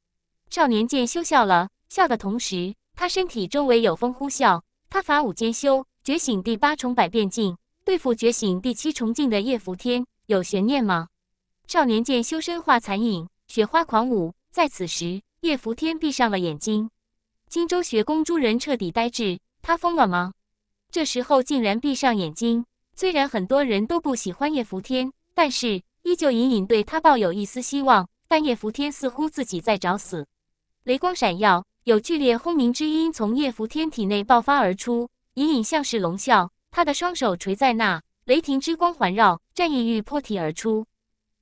少年剑修笑了，笑的同时，他身体周围有风呼啸。他法武兼修，觉醒第八重百变境，对付觉醒第七重境的叶伏天，有悬念吗？少年剑修身化残影，雪花狂舞。在此时，叶伏天闭上了眼睛。青州学宫诸人彻底呆滞，他疯了吗？这时候竟然闭上眼睛。虽然很多人都不喜欢叶伏天，但是依旧隐隐对他抱有一丝希望。但叶伏天似乎自己在找死，雷光闪耀，有剧烈轰鸣之音从叶伏天体内爆发而出，隐隐像是龙啸。他的双手垂在那，雷霆之光环绕，战意欲破体而出。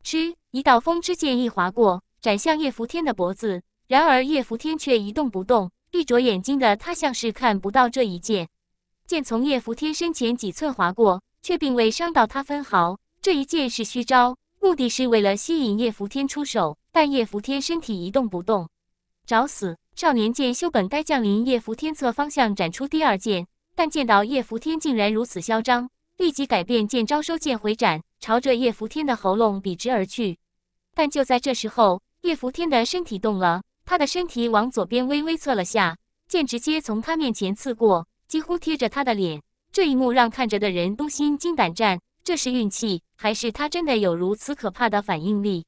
嗤，一道风之剑意划过，斩向叶伏天的脖子。然而叶伏天却一动不动，闭着眼睛的他像是看不到这一剑。剑从叶伏天身前几寸划过。却并未伤到他分毫。这一剑是虚招，目的是为了吸引叶福天出手。但叶福天身体一动不动，找死！少年剑修本该降临叶福天侧方向斩出第二剑，但见到叶福天竟然如此嚣张，立即改变剑招，收剑回斩，朝着叶福天的喉咙笔直而去。但就在这时候，叶福天的身体动了，他的身体往左边微微侧了下，剑直接从他面前刺过，几乎贴着他的脸。这一幕让看着的人都心惊胆战，这是运气还是他真的有如此可怕的反应力？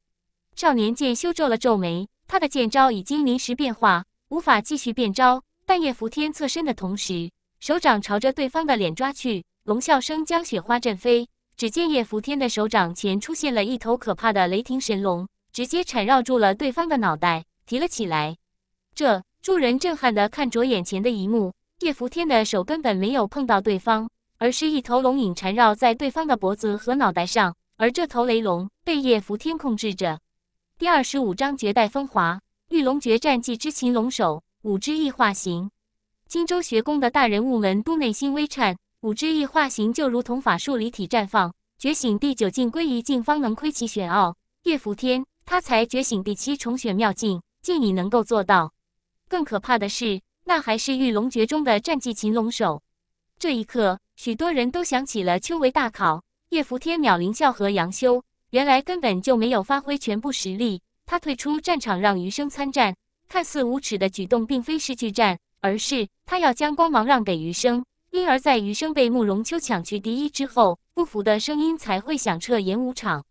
少年剑修皱了皱眉，他的剑招已经临时变化，无法继续变招。但叶伏天侧身的同时，手掌朝着对方的脸抓去，龙啸声将雪花震飞。只见叶伏天的手掌前出现了一头可怕的雷霆神龙，直接缠绕住了对方的脑袋，提了起来。这众人震撼地看着眼前的一幕。叶伏天的手根本没有碰到对方，而是一头龙影缠绕在对方的脖子和脑袋上，而这头雷龙被叶伏天控制着。第二十五章绝代风华，玉龙决战技之擒龙手，武之意化形。荆州学宫的大人物们都内心微颤，武之意化形就如同法术离体绽放，觉醒第九境归一境方能窥其玄奥。叶伏天，他才觉醒第七重玄妙境，竟已能够做到。更可怕的是。那还是《御龙诀》中的战技“擒龙手”。这一刻，许多人都想起了秋闱大考，叶伏天、秒林笑和杨修，原来根本就没有发挥全部实力。他退出战场，让余生参战，看似无耻的举动，并非是拒战，而是他要将光芒让给余生。因而，在余生被慕容秋抢去第一之后，不服的声音才会响彻演武场。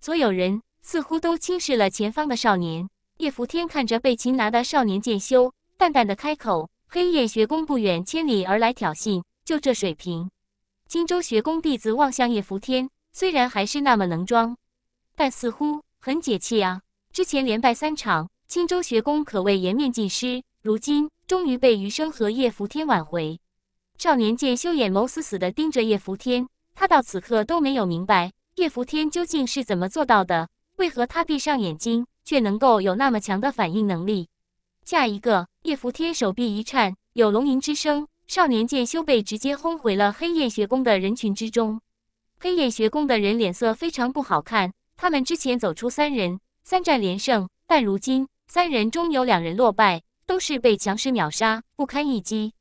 所有人似乎都轻视了前方的少年。叶伏天看着被擒拿的少年剑修。淡淡的开口：“黑夜学宫不远千里而来挑衅，就这水平。”青州学宫弟子望向叶拂天，虽然还是那么能装，但似乎很解气啊！之前连败三场，青州学宫可谓颜面尽失，如今终于被余生和叶拂天挽回。少年剑修眼眸死死地盯着叶拂天，他到此刻都没有明白，叶拂天究竟是怎么做到的？为何他闭上眼睛，却能够有那么强的反应能力？下一个，叶扶天手臂一颤，有龙吟之声。少年剑修被直接轰回了黑夜学宫的人群之中。黑夜学宫的人脸色非常不好看。他们之前走出三人，三战连胜，但如今三人中有两人落败，都是被强势秒杀，不堪一击。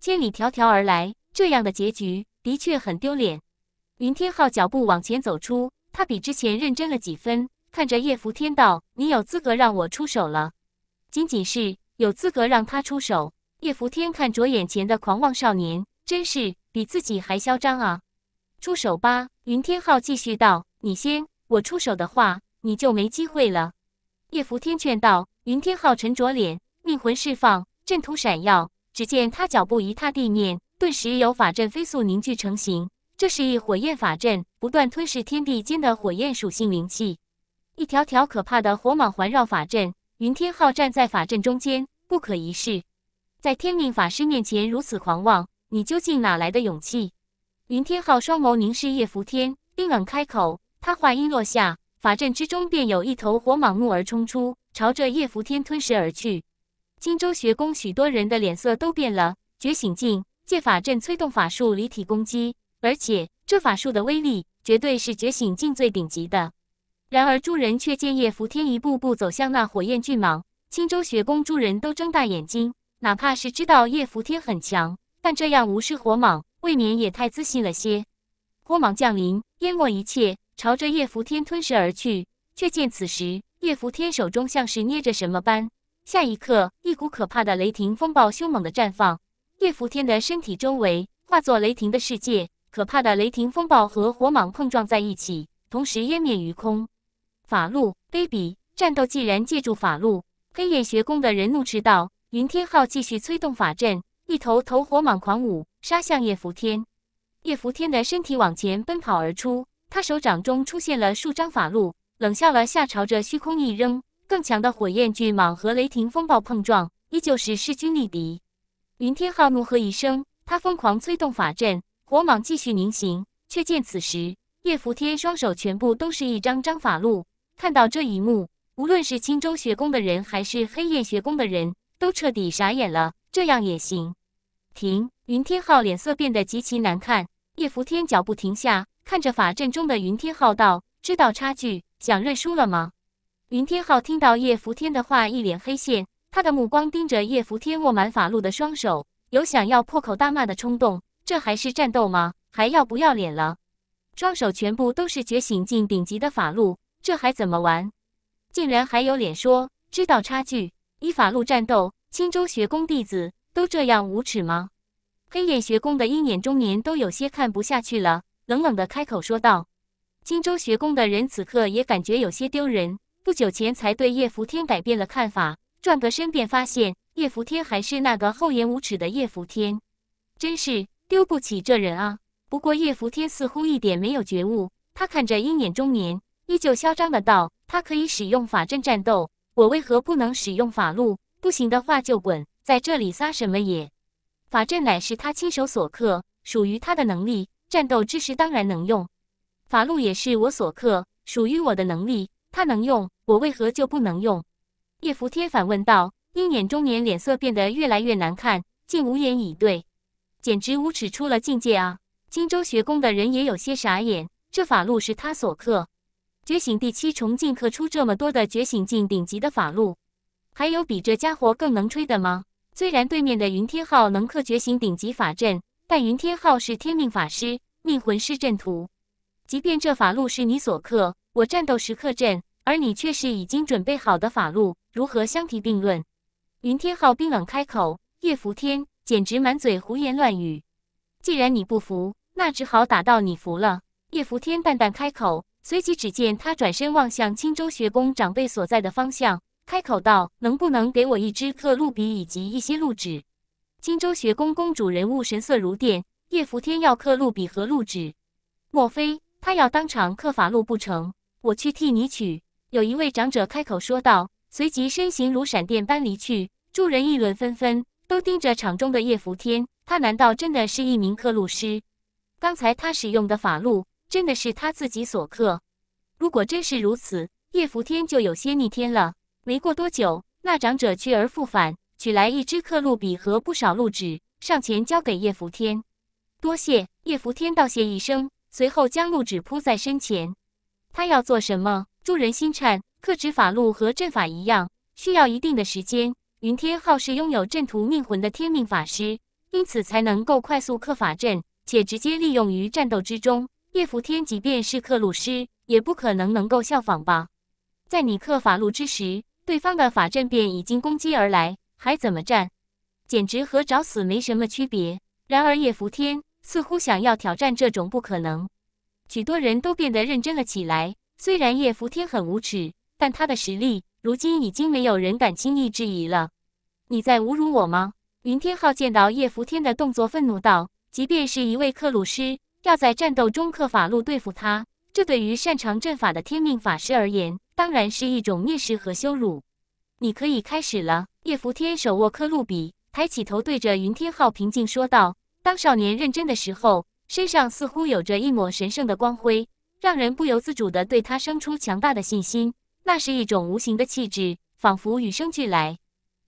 千里迢迢而来，这样的结局的确很丢脸。云天昊脚步往前走出，他比之前认真了几分，看着叶扶天道：“你有资格让我出手了。”仅仅是有资格让他出手。叶伏天看着眼前的狂妄少年，真是比自己还嚣张啊！出手吧，云天浩继续道：“你先，我出手的话，你就没机会了。”叶伏天劝道。云天浩沉着脸，命魂释放，阵图闪耀。只见他脚步一踏地面，顿时有法阵飞速凝聚成型。这是一火焰法阵，不断吞噬天地间的火焰属性灵气。一条条可怕的火蟒环绕法阵。云天昊站在法阵中间，不可一世，在天命法师面前如此狂妄，你究竟哪来的勇气？云天昊双眸凝视叶福天，冰冷开口。他话音落下，法阵之中便有一头火蟒怒而冲出，朝着叶福天吞噬而去。荆州学宫许多人的脸色都变了。觉醒境借法阵催动法术离体攻击，而且这法术的威力绝对是觉醒境最顶级的。然而，诸人却见叶伏天一步步走向那火焰巨蟒，青州学宫诸人都睁大眼睛。哪怕是知道叶伏天很强，但这样无视火蟒，未免也太自信了些。火蟒降临，淹没一切，朝着叶伏天吞噬而去。却见此时，叶伏天手中像是捏着什么般，下一刻，一股可怕的雷霆风暴凶猛的绽放。叶伏天的身体周围化作雷霆的世界，可怕的雷霆风暴和火蟒碰撞在一起，同时湮灭于空。法路卑鄙！战斗既然借助法路，黑焰学宫的人怒斥道。云天昊继续催动法阵，一头头火蟒狂舞，杀向叶福天。叶福天的身体往前奔跑而出，他手掌中出现了数张法路，冷笑了下，朝着虚空一扔。更强的火焰巨蟒和雷霆风暴碰撞，依旧是势均力敌。云天昊怒喝一声，他疯狂催动法阵，火蟒继续凝形。却见此时，叶福天双手全部都是一张张法路。看到这一幕，无论是青州学宫的人，还是黑夜学宫的人，都彻底傻眼了。这样也行？停！云天昊脸色变得极其难看。叶拂天脚步停下，看着法阵中的云天昊道：“知道差距，想认输了吗？”云天昊听到叶拂天的话，一脸黑线。他的目光盯着叶拂天握满法箓的双手，有想要破口大骂的冲动。这还是战斗吗？还要不要脸了？双手全部都是觉醒境顶级的法路，这还怎么玩？竟然还有脸说知道差距？依法路战斗，青州学宫弟子都这样无耻吗？黑眼学宫的鹰眼中年都有些看不下去了，冷冷的开口说道：“青州学宫的人此刻也感觉有些丢人。不久前才对叶福天改变了看法，转个身便发现叶福天还是那个厚颜无耻的叶福天，真是丢不起这人啊！不过叶福天似乎一点没有觉悟，他看着鹰眼中年。”依旧嚣张的道：“他可以使用法阵战斗，我为何不能使用法路？不行的话就滚，在这里撒什么野？法阵乃是他亲手所刻，属于他的能力，战斗之时当然能用。法路也是我所刻，属于我的能力，他能用，我为何就不能用？”叶扶天反问道。鹰眼中年脸色变得越来越难看，竟无言以对，简直无耻出了境界啊！荆州学宫的人也有些傻眼，这法路是他所刻。觉醒第七重境刻出这么多的觉醒境顶级的法路，还有比这家伙更能吹的吗？虽然对面的云天昊能刻觉醒顶级法阵，但云天昊是天命法师，命魂师阵图。即便这法路是你所刻，我战斗时刻阵，而你却是已经准备好的法路，如何相提并论？云天昊冰冷开口：“叶拂天，简直满嘴胡言乱语！既然你不服，那只好打到你服了。”叶拂天淡淡开口。随即，只见他转身望向青州学宫长辈所在的方向，开口道：“能不能给我一支刻录笔以及一些录纸？”青州学宫公主人物神色如电，叶伏天要刻录笔和录纸，莫非他要当场刻法录不成？我去替你取。”有一位长者开口说道，随即身形如闪电般离去。众人议论纷纷，都盯着场中的叶伏天，他难道真的是一名刻录师？刚才他使用的法录。真的是他自己所刻。如果真是如此，叶伏天就有些逆天了。没过多久，那长者去而复返，取来一支刻录笔和不少录纸，上前交给叶伏天。多谢叶伏天，道谢一声，随后将录纸铺在身前。他要做什么？诸人心颤。刻纸法录和阵法一样，需要一定的时间。云天浩是拥有阵图命魂的天命法师，因此才能够快速刻法阵，且直接利用于战斗之中。叶伏天，即便是克鲁斯，也不可能能够效仿吧？在你克法术之时，对方的法阵便已经攻击而来，还怎么战？简直和找死没什么区别。然而叶伏天似乎想要挑战这种不可能，许多人都变得认真了起来。虽然叶伏天很无耻，但他的实力如今已经没有人敢轻易质疑了。你在侮辱我吗？云天浩见到叶伏天的动作，愤怒道：“即便是一位克鲁斯。”要在战斗中克法路对付他，这对于擅长阵法的天命法师而言，当然是一种蔑视和羞辱。你可以开始了。叶扶天手握刻录笔，抬起头对着云天昊平静说道。当少年认真的时候，身上似乎有着一抹神圣的光辉，让人不由自主的对他生出强大的信心。那是一种无形的气质，仿佛与生俱来。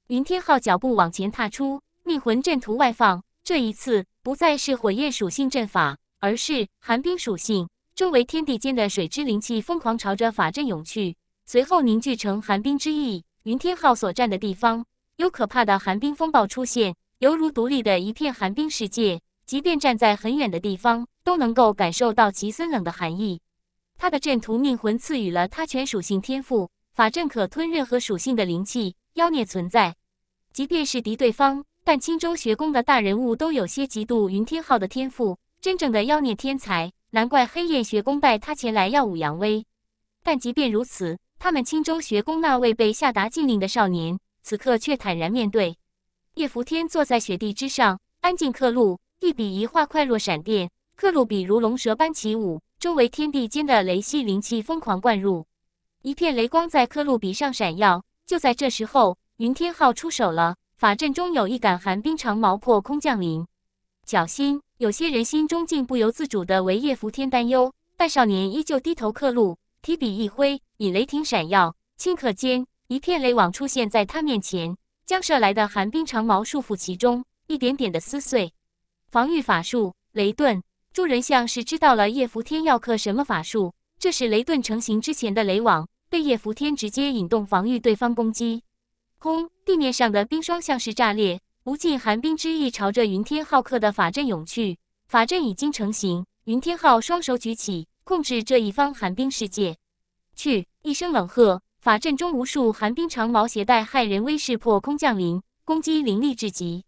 云天昊脚步往前踏出，命魂阵图外放。这一次不再是火焰属性阵法。而是寒冰属性，周围天地间的水之灵气疯狂朝着法阵涌去，随后凝聚成寒冰之翼。云天昊所站的地方，有可怕的寒冰风暴出现，犹如独立的一片寒冰世界。即便站在很远的地方，都能够感受到其森冷的寒意。他的阵图命魂赐予了他全属性天赋，法阵可吞任何属性的灵气。妖孽存在，即便是敌对方，但青州学宫的大人物都有些嫉妒云天昊的天赋。真正的妖孽天才，难怪黑焰学宫带他前来耀武扬威。但即便如此，他们青州学宫那位被下达禁令的少年，此刻却坦然面对。叶拂天坐在雪地之上，安静刻录，一笔一画快若闪电，刻录笔如龙蛇般起舞，周围天地间的雷系灵气疯狂灌入，一片雷光在刻录笔上闪耀。就在这时候，云天昊出手了，法阵中有一杆寒冰长矛破空降临。小心！有些人心中竟不由自主地为叶伏天担忧，但少年依旧低头刻录，提笔一挥，引雷霆闪耀，顷刻间一片雷网出现在他面前，将射来的寒冰长矛束缚其中，一点点地撕碎。防御法术雷遁，诸人像是知道了叶伏天要刻什么法术，这是雷遁成型之前的雷网，被叶伏天直接引动防御对方攻击。轰！地面上的冰霜像是炸裂。无尽寒冰之意朝着云天浩克的法阵涌去，法阵已经成型。云天浩双手举起，控制这一方寒冰世界。去！一声冷喝，法阵中无数寒冰长矛携带骇人威势破空降临，攻击凌厉至极。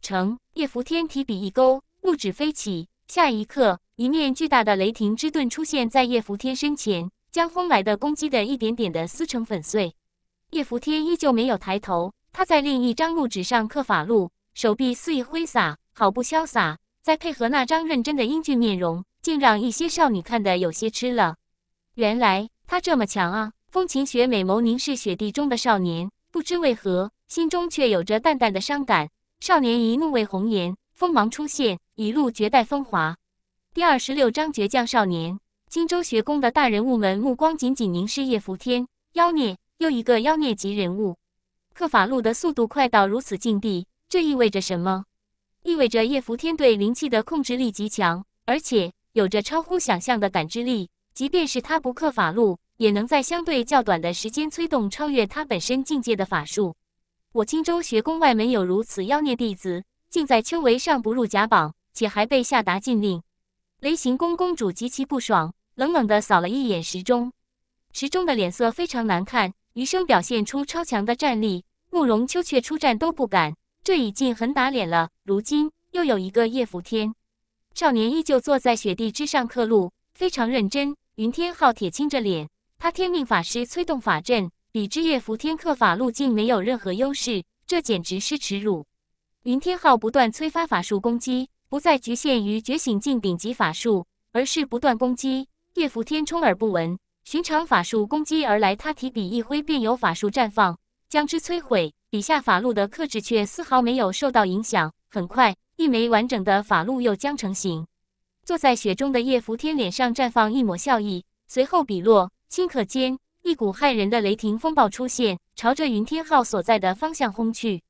成叶扶天提笔一勾，木指飞起，下一刻，一面巨大的雷霆之盾出现在叶扶天身前，将轰来的攻击的一点点的撕成粉碎。叶扶天依旧没有抬头。他在另一张木纸上刻法箓，手臂肆意挥洒，好不潇洒。再配合那张认真的英俊面容，竟让一些少女看得有些痴了。原来他这么强啊！风晴雪美眸凝视雪地中的少年，不知为何心中却有着淡淡的伤感。少年一怒为红颜，锋芒出现，一路绝代风华。第二十六章：倔强少年。荆州学宫的大人物们目光紧紧凝视叶伏天，妖孽，又一个妖孽级人物。刻法路的速度快到如此境地，这意味着什么？意味着叶伏天对灵气的控制力极强，而且有着超乎想象的感知力。即便是他不刻法路，也能在相对较短的时间催动超越他本身境界的法术。我青州学宫外门有如此妖孽弟子，竟在秋为上不入甲榜，且还被下达禁令。雷行宫宫主极其不爽，冷冷地扫了一眼时钟，时钟的脸色非常难看。余生表现出超强的战力，慕容秋却出战都不敢，这已经很打脸了。如今又有一个叶伏天，少年依旧坐在雪地之上刻录，非常认真。云天昊铁青着脸，他天命法师催动法阵，比之叶伏天刻法路径没有任何优势，这简直是耻辱。云天昊不断催发法术攻击，不再局限于觉醒境顶级法术，而是不断攻击。叶伏天充耳不闻。寻常法术攻击而来，他提笔一挥，便有法术绽放，将之摧毁。笔下法路的克制却丝毫没有受到影响。很快，一枚完整的法路又将成型。坐在雪中的叶福天脸上绽放一抹笑意，随后笔落，顷刻间，一股骇人的雷霆风暴出现，朝着云天昊所在的方向轰去。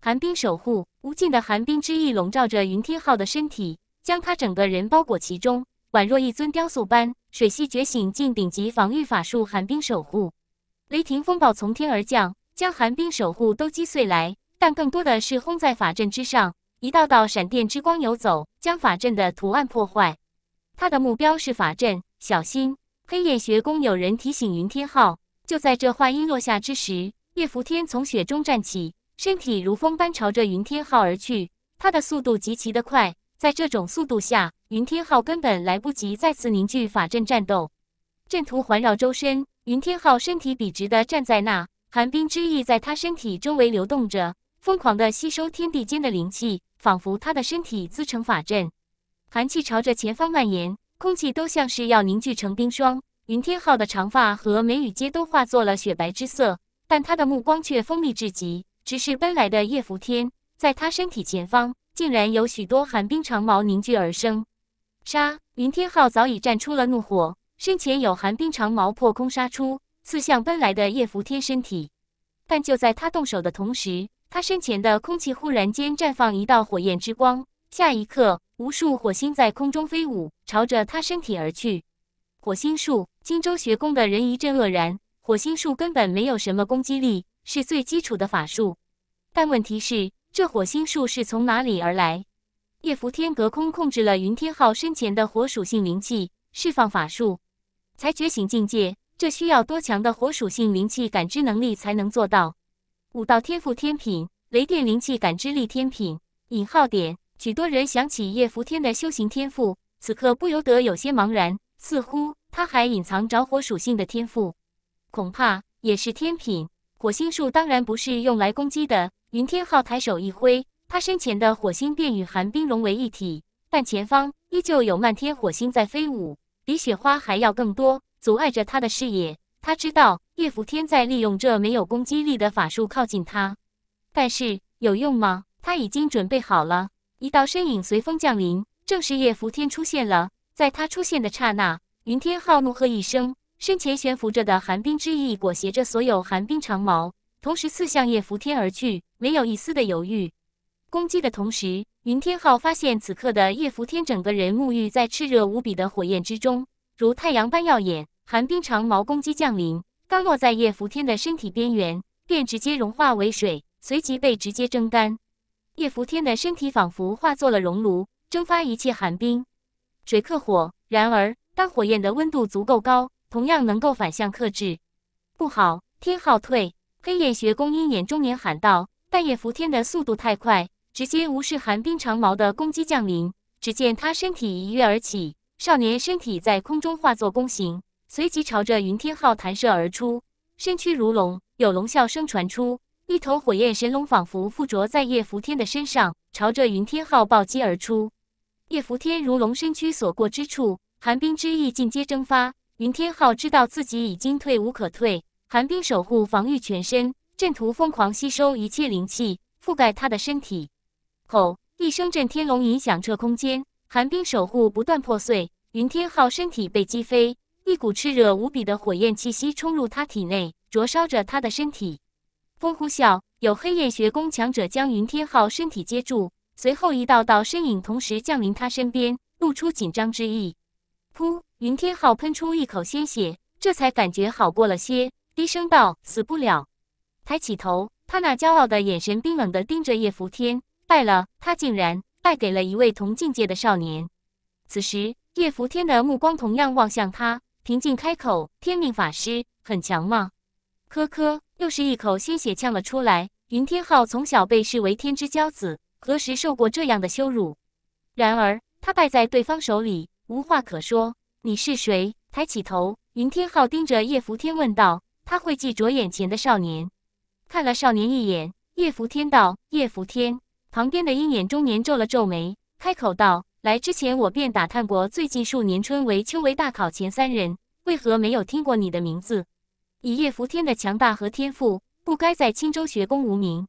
寒冰守护，无尽的寒冰之意笼罩着云天昊的身体，将他整个人包裹其中。宛若一尊雕塑般，水系觉醒进顶级防御法术寒冰守护，雷霆风暴从天而降，将寒冰守护都击碎来，但更多的是轰在法阵之上，一道道闪电之光游走，将法阵的图案破坏。他的目标是法阵，小心！黑夜学宫有人提醒云天浩。就在这话音落下之时，叶伏天从雪中站起，身体如风般朝着云天浩而去，他的速度极其的快。在这种速度下，云天浩根本来不及再次凝聚法阵战斗。阵图环绕周身，云天浩身体笔直的站在那，寒冰之翼在他身体周围流动着，疯狂的吸收天地间的灵气，仿佛他的身体自成法阵。寒气朝着前方蔓延，空气都像是要凝聚成冰霜。云天浩的长发和眉宇间都化作了雪白之色，但他的目光却锋利至极，直视奔来的叶拂天，在他身体前方。竟然有许多寒冰长矛凝聚而生，杀云天浩早已站出了怒火，身前有寒冰长矛破空杀出，刺向奔来的叶福天身体。但就在他动手的同时，他身前的空气忽然间绽放一道火焰之光，下一刻，无数火星在空中飞舞，朝着他身体而去。火星术，荆州学宫的人一阵愕然，火星术根本没有什么攻击力，是最基础的法术。但问题是。这火星术是从哪里而来？叶福天隔空控制了云天昊身前的火属性灵气，释放法术才觉醒境界。这需要多强的火属性灵气感知能力才能做到？武道天赋天品，雷电灵气感知力天品。引号点，许多人想起叶福天的修行天赋，此刻不由得有些茫然，似乎他还隐藏着火属性的天赋，恐怕也是天品。火星术当然不是用来攻击的。云天昊抬手一挥，他身前的火星便与寒冰融为一体，但前方依旧有漫天火星在飞舞，比雪花还要更多，阻碍着他的视野。他知道叶拂天在利用这没有攻击力的法术靠近他，但是有用吗？他已经准备好了。一道身影随风降临，正是叶拂天出现了。在他出现的刹那，云天昊怒喝一声，身前悬浮着的寒冰之翼裹挟着所有寒冰长矛，同时刺向叶拂天而去。没有一丝的犹豫，攻击的同时，云天浩发现此刻的叶伏天整个人沐浴在炽热无比的火焰之中，如太阳般耀眼。寒冰长矛攻击降临，刚落在叶伏天的身体边缘，便直接融化为水，随即被直接蒸干。叶伏天的身体仿佛化作了熔炉，蒸发一切寒冰。水克火，然而当火焰的温度足够高，同样能够反向克制。不好，天浩退！黑焰学宫鹰眼中年喊道。但夜伏天的速度太快，直接无视寒冰长矛的攻击降临。只见他身体一跃而起，少年身体在空中化作弓形，随即朝着云天浩弹射而出，身躯如龙，有龙啸声传出，一头火焰神龙仿佛附着在夜伏天的身上，朝着云天浩暴击而出。夜伏天如龙身躯所过之处，寒冰之意尽皆蒸发。云天浩知道自己已经退无可退，寒冰守护防御全身。阵图疯狂吸收一切灵气，覆盖他的身体。吼！一声震天龙吟响彻空间，寒冰守护不断破碎。云天昊身体被击飞，一股炽热无比的火焰气息冲入他体内，灼烧着他的身体。风呼啸，有黑焰学宫强者将云天昊身体接住，随后一道道身影同时降临他身边，露出紧张之意。噗！云天昊喷出一口鲜血，这才感觉好过了些，低声道：“死不了。”抬起头，他那骄傲的眼神冰冷的盯着叶伏天，败了，他竟然败给了一位同境界的少年。此时，叶伏天的目光同样望向他，平静开口：“天命法师很强吗？”“咳咳。”又是一口鲜血呛了出来。云天昊从小被视为天之骄子，何时受过这样的羞辱？然而他败在对方手里，无话可说。你是谁？抬起头，云天昊盯着叶伏天问道。他会记着眼前的少年。看了少年一眼，叶浮天道：“叶浮天。”旁边的鹰眼中年皱了皱眉，开口道：“来之前我便打探过，最近数年春为秋为大考前三人，为何没有听过你的名字？以叶浮天的强大和天赋，不该在青州学宫无名。”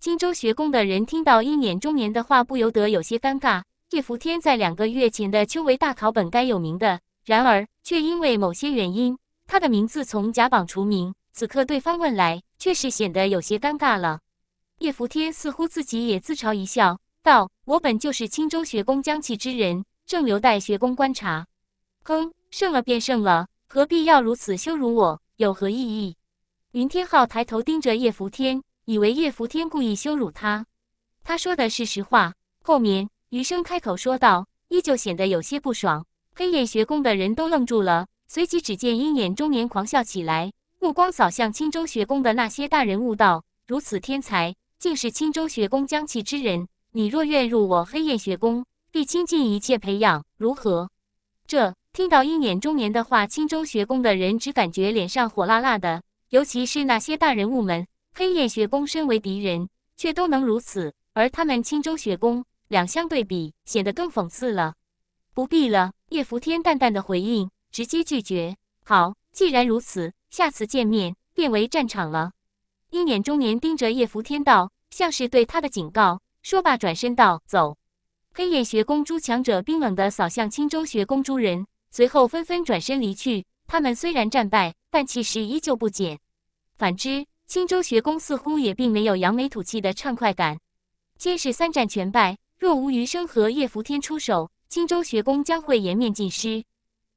青州学宫的人听到鹰眼中年的话，不由得有些尴尬。叶浮天在两个月前的秋为大考本该有名的，然而却因为某些原因，他的名字从甲榜除名。此刻对方问来。确实显得有些尴尬了。叶伏天似乎自己也自嘲一笑，道：“我本就是青州学宫将气之人，正留待学宫观察。”哼，胜了便胜了，何必要如此羞辱我？有何意义？云天浩抬头盯着叶伏天，以为叶伏天故意羞辱他。他说的是实话。后面余生开口说道，依旧显得有些不爽。黑眼学宫的人都愣住了，随即只见鹰眼中年狂笑起来。目光扫向青州学宫的那些大人物道：“如此天才，竟是青州学宫将其之人。你若愿入我黑焰学宫，必倾尽一切培养，如何？”这听到鹰眼中年的话，青州学宫的人只感觉脸上火辣辣的，尤其是那些大人物们。黑焰学宫身为敌人，却都能如此，而他们青州学宫两相对比，显得更讽刺了。不必了，叶伏天淡淡的回应，直接拒绝。好，既然如此。下次见面变为战场了。鹰眼中年盯着叶福天道，像是对他的警告。说罢，转身道：“走。”黑眼学宫诸强者冰冷的扫向青州学宫诸人，随后纷纷转身离去。他们虽然战败，但气势依旧不减。反之，青州学宫似乎也并没有扬眉吐气的畅快感。先是三战全败，若无余生和叶福天出手，青州学宫将会颜面尽失。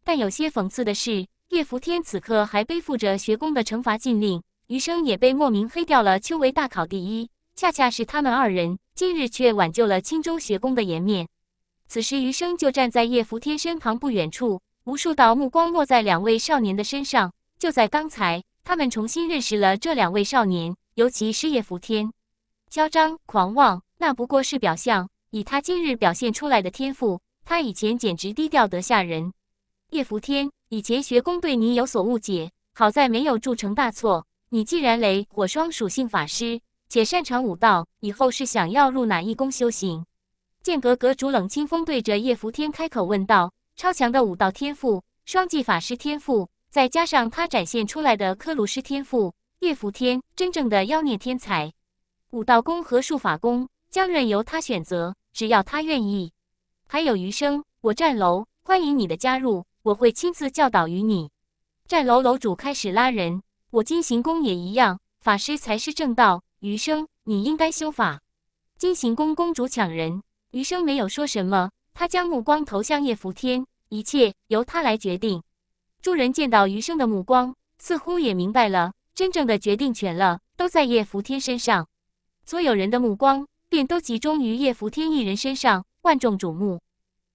但有些讽刺的是。叶福天此刻还背负着学宫的惩罚禁令，余生也被莫名黑掉了。秋闱大考第一，恰恰是他们二人今日却挽救了青州学宫的颜面。此时，余生就站在叶福天身旁不远处，无数道目光落在两位少年的身上。就在刚才，他们重新认识了这两位少年，尤其是叶福天，嚣张狂妄，那不过是表象。以他今日表现出来的天赋，他以前简直低调得吓人。叶福天。以前学宫对你有所误解，好在没有铸成大错。你既然雷火双属性法师，且擅长武道，以后是想要入哪一宫修行？剑阁阁主冷清风对着叶福天开口问道：“超强的武道天赋，双技法师天赋，再加上他展现出来的科鲁师天赋，叶福天真正的妖孽天才。武道功和术法功将任由他选择，只要他愿意。还有余生，我战楼欢迎你的加入。”我会亲自教导于你。战楼楼主开始拉人，我金行宫也一样。法师才是正道，余生你应该修法。金行宫公主抢人，余生没有说什么，他将目光投向叶福天，一切由他来决定。诸人见到余生的目光，似乎也明白了真正的决定权了都在叶福天身上。所有人的目光便都集中于叶福天一人身上，万众瞩目。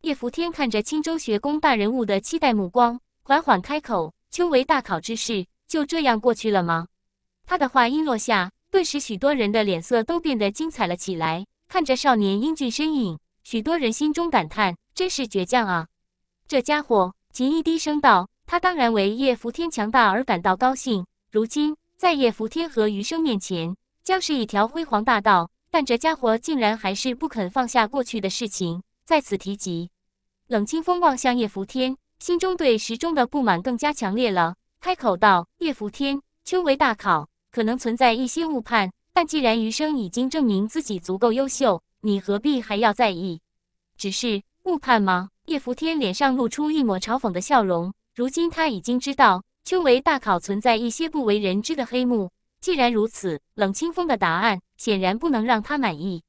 叶伏天看着青州学宫大人物的期待目光，缓缓开口：“秋闱大考之事就这样过去了吗？”他的话音落下，顿时许多人的脸色都变得精彩了起来。看着少年英俊身影，许多人心中感叹：“真是倔强啊！”这家伙，秦毅低声道：“他当然为叶伏天强大而感到高兴。如今在叶伏天和余生面前，将是一条辉煌大道。但这家伙竟然还是不肯放下过去的事情。”再次提及，冷清风望向叶福天，心中对时钟的不满更加强烈了。开口道：“叶福天，秋为大考可能存在一些误判，但既然余生已经证明自己足够优秀，你何必还要在意？只是误判吗？”叶福天脸上露出一抹嘲讽的笑容。如今他已经知道秋为大考存在一些不为人知的黑幕。既然如此，冷清风的答案显然不能让他满意。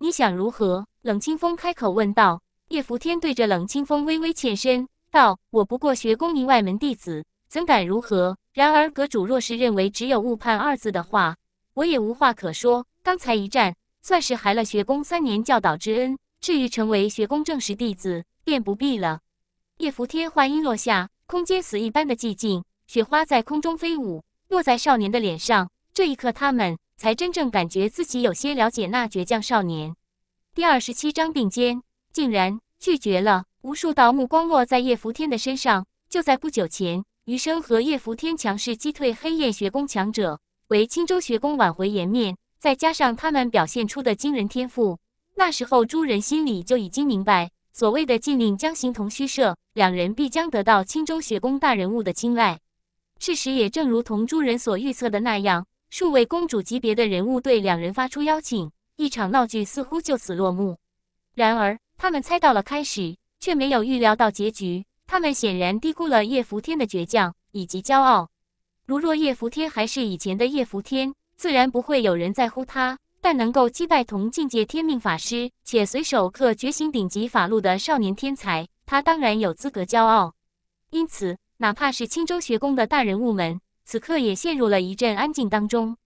你想如何？冷清风开口问道：“叶拂天，对着冷清风微微欠身道：‘我不过学宫一外门弟子，怎敢如何？’然而阁主若是认为只有误判二字的话，我也无话可说。刚才一战，算是还了学宫三年教导之恩。至于成为学宫正式弟子，便不必了。”叶拂天话音落下，空间死一般的寂静，雪花在空中飞舞，落在少年的脸上。这一刻，他们才真正感觉自己有些了解那倔强少年。第二十七章并肩，竟然拒绝了无数道目光落在叶伏天的身上。就在不久前，余生和叶伏天强势击退黑焰学宫强者，为青州学宫挽回颜面。再加上他们表现出的惊人天赋，那时候诸人心里就已经明白，所谓的禁令将形同虚设，两人必将得到青州学宫大人物的青睐。事实也正如同诸人所预测的那样，数位公主级别的人物对两人发出邀请。一场闹剧似乎就此落幕，然而他们猜到了开始，却没有预料到结局。他们显然低估了叶扶天的倔强以及骄傲。如若叶扶天还是以前的叶扶天，自然不会有人在乎他。但能够击败同境界天命法师，且随手刻觉醒顶级法路的少年天才，他当然有资格骄傲。因此，哪怕是青州学宫的大人物们，此刻也陷入了一阵安静当中。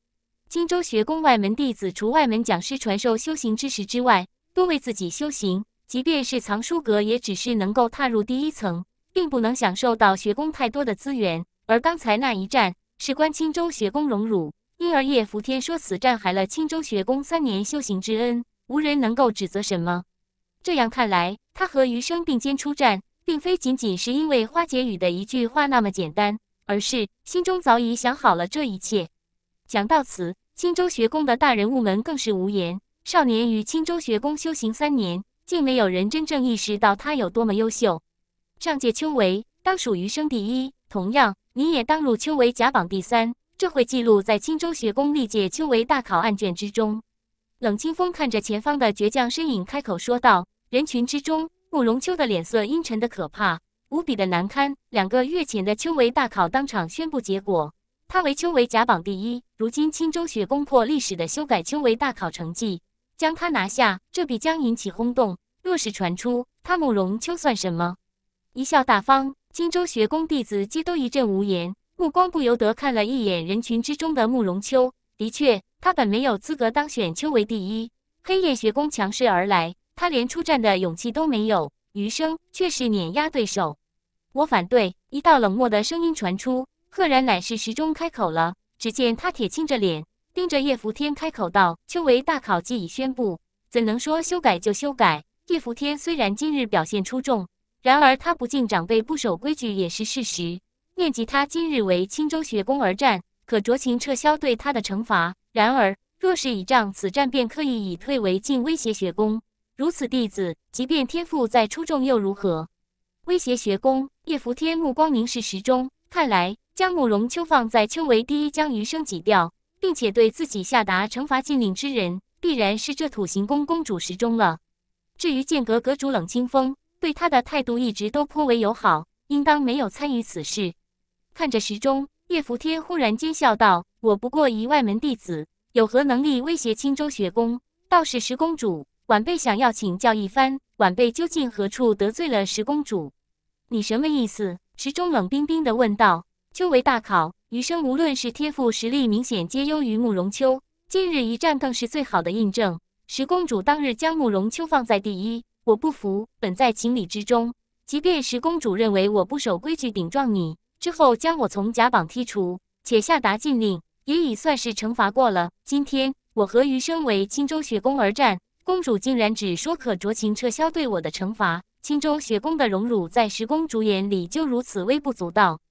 青州学宫外门弟子，除外门讲师传授修行知识之外，多为自己修行。即便是藏书阁，也只是能够踏入第一层，并不能享受到学宫太多的资源。而刚才那一战，事关青州学宫荣辱，因而叶福天说此战还了青州学宫三年修行之恩，无人能够指责什么。这样看来，他和余生并肩出战，并非仅仅是因为花解语的一句话那么简单，而是心中早已想好了这一切。讲到此。青州学宫的大人物们更是无言。少年于青州学宫修行三年，竟没有人真正意识到他有多么优秀。上届秋闱当属余生第一，同样你也当入秋闱甲榜第三，这会记录在青州学宫历届秋闱大考案卷之中。冷清风看着前方的倔强身影，开口说道：“人群之中，慕容秋的脸色阴沉的可怕，无比的难堪。两个月前的秋闱大考，当场宣布结果。”他为秋为甲榜第一，如今青州学宫破历史的修改秋为大考成绩，将他拿下，这必将引起轰动。若是传出，他慕容秋算什么？一笑大方，青州学宫弟子皆都一阵无言，目光不由得看了一眼人群之中的慕容秋。的确，他本没有资格当选秋为第一。黑夜学宫强势而来，他连出战的勇气都没有，余生却是碾压对手。我反对！一道冷漠的声音传出。赫然乃是时钟开口了。只见他铁青着脸，盯着叶伏天开口道：“秋闱大考既已宣布，怎能说修改就修改？”叶伏天虽然今日表现出众，然而他不敬长辈、不守规矩也是事实。念及他今日为青州学宫而战，可酌情撤销对他的惩罚。然而，若是倚仗此战便刻意以退为进威胁学宫，如此弟子，即便天赋再出众又如何？威胁学宫！叶伏天目光凝视时钟，看来。将慕容秋放在秋为第一，将余生挤掉，并且对自己下达惩罚禁令之人，必然是这土行宫公主时钟了。至于剑阁阁主冷清风，对他的态度一直都颇为友好，应当没有参与此事。看着时钟，叶扶天忽然间笑道：“我不过一外门弟子，有何能力威胁青州学宫？倒是十公主，晚辈想要请教一番，晚辈究竟何处得罪了十公主？你什么意思？”时钟冷冰冰的问道。秋为大考，余生无论是天赋、实力，明显皆优于慕容秋。今日一战，更是最好的印证。十公主当日将慕容秋放在第一，我不服，本在情理之中。即便十公主认为我不守规矩顶撞你，之后将我从甲榜剔除，且下达禁令，也已算是惩罚过了。今天，我和余生为青州学宫而战，公主竟然只说可酌情撤销对我的惩罚。青州学宫的荣辱，在十公主眼里，就如此微不足道。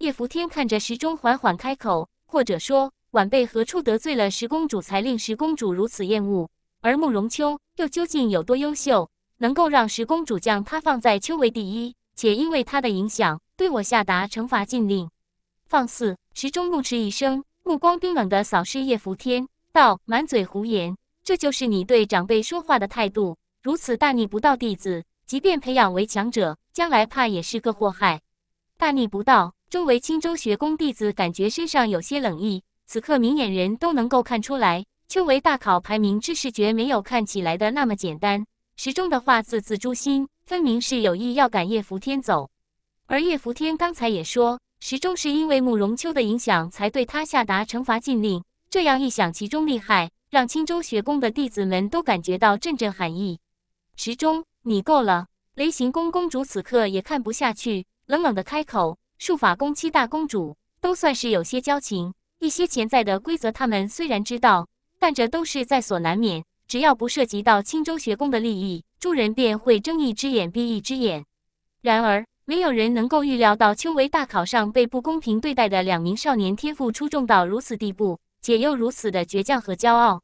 叶伏天看着时钟，缓缓开口，或者说，晚辈何处得罪了十公主，才令十公主如此厌恶？而慕容秋又究竟有多优秀，能够让十公主将她放在秋为第一？且因为她的影响，对我下达惩罚禁令？放肆！时钟怒斥一声，目光冰冷地扫视叶伏天，道：“满嘴胡言，这就是你对长辈说话的态度？如此大逆不道，弟子即便培养为强者，将来怕也是个祸害。大逆不道！”周围青州学宫弟子感觉身上有些冷意，此刻明眼人都能够看出来，秋为大考排名之事绝没有看起来的那么简单。时钟的话字字诛心，分明是有意要赶叶福天走。而叶福天刚才也说，时钟是因为慕容秋的影响才对他下达惩罚禁令。这样一想，其中厉害，让青州学宫的弟子们都感觉到阵阵寒意。时钟，你够了！雷行宫公主此刻也看不下去，冷冷的开口。术法宫七大公主都算是有些交情，一些潜在的规则他们虽然知道，但这都是在所难免。只要不涉及到青州学宫的利益，诸人便会睁一只眼闭一只眼。然而，没有人能够预料到秋为大考上被不公平对待的两名少年天赋出众到如此地步，且又如此的倔强和骄傲。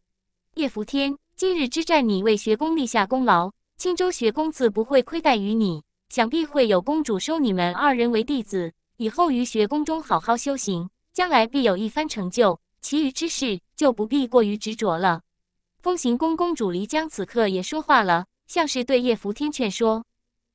叶伏天，今日之战你为学宫立下功劳，青州学公子不会亏待于你，想必会有公主收你们二人为弟子。以后于学宫中好好修行，将来必有一番成就。其余之事就不必过于执着了。风行宫公主离江此刻也说话了，像是对叶福天劝说。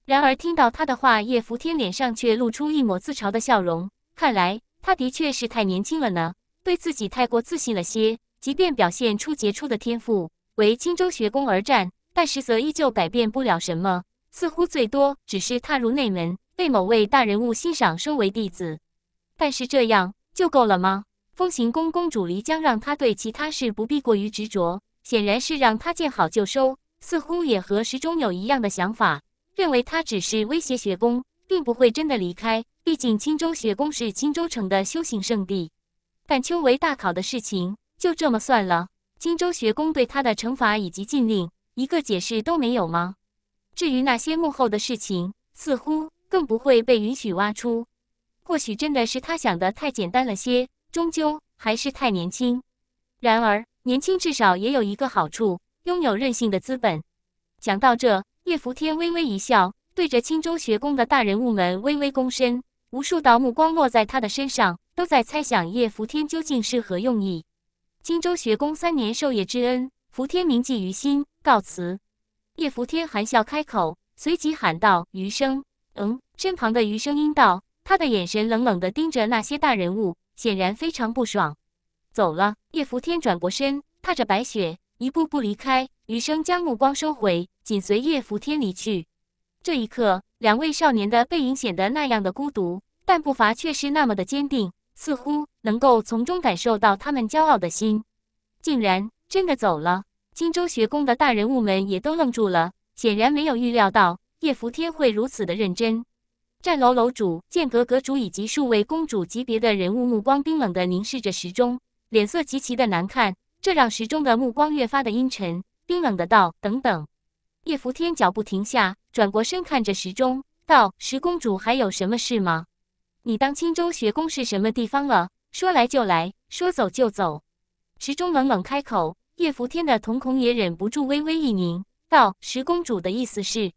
然而听到他的话，叶福天脸上却露出一抹自嘲的笑容。看来他的确是太年轻了呢，对自己太过自信了些。即便表现出杰出的天赋，为青州学宫而战，但实则依旧改变不了什么。似乎最多只是踏入内门。被某位大人物欣赏，收为弟子，但是这样就够了吗？风行宫公主离江让他对其他事不必过于执着，显然是让他见好就收。似乎也和石钟有一样的想法，认为他只是威胁学宫，并不会真的离开。毕竟青州学宫是青州城的修行圣地。但秋为大考的事情就这么算了？青州学宫对他的惩罚以及禁令，一个解释都没有吗？至于那些幕后的事情，似乎……更不会被允许挖出，或许真的是他想的太简单了些，终究还是太年轻。然而，年轻至少也有一个好处，拥有任性的资本。讲到这，叶福天微微一笑，对着青州学宫的大人物们微微躬身，无数道目光落在他的身上，都在猜想叶福天究竟是何用意。青州学宫三年授业之恩，伏天铭记于心。告辞。叶福天含笑开口，随即喊道：“余生。”嗯，身旁的余声音道，他的眼神冷冷地盯着那些大人物，显然非常不爽。走了，叶拂天转过身，踏着白雪，一步步离开。余生将目光收回，紧随叶拂天离去。这一刻，两位少年的背影显得那样的孤独，但步伐却是那么的坚定，似乎能够从中感受到他们骄傲的心。竟然真的走了，荆州学宫的大人物们也都愣住了，显然没有预料到。叶伏天会如此的认真？战楼楼主、剑阁阁主以及数位公主级别的人物目光冰冷的凝视着时钟，脸色极其的难看，这让时钟的目光越发的阴沉、冰冷的道：“等等。”叶伏天脚步停下，转过身看着时钟，道：“十公主还有什么事吗？你当青州学宫是什么地方了？说来就来，说走就走。”时钟冷冷开口，叶伏天的瞳孔也忍不住微微一凝，道：“十公主的意思是？”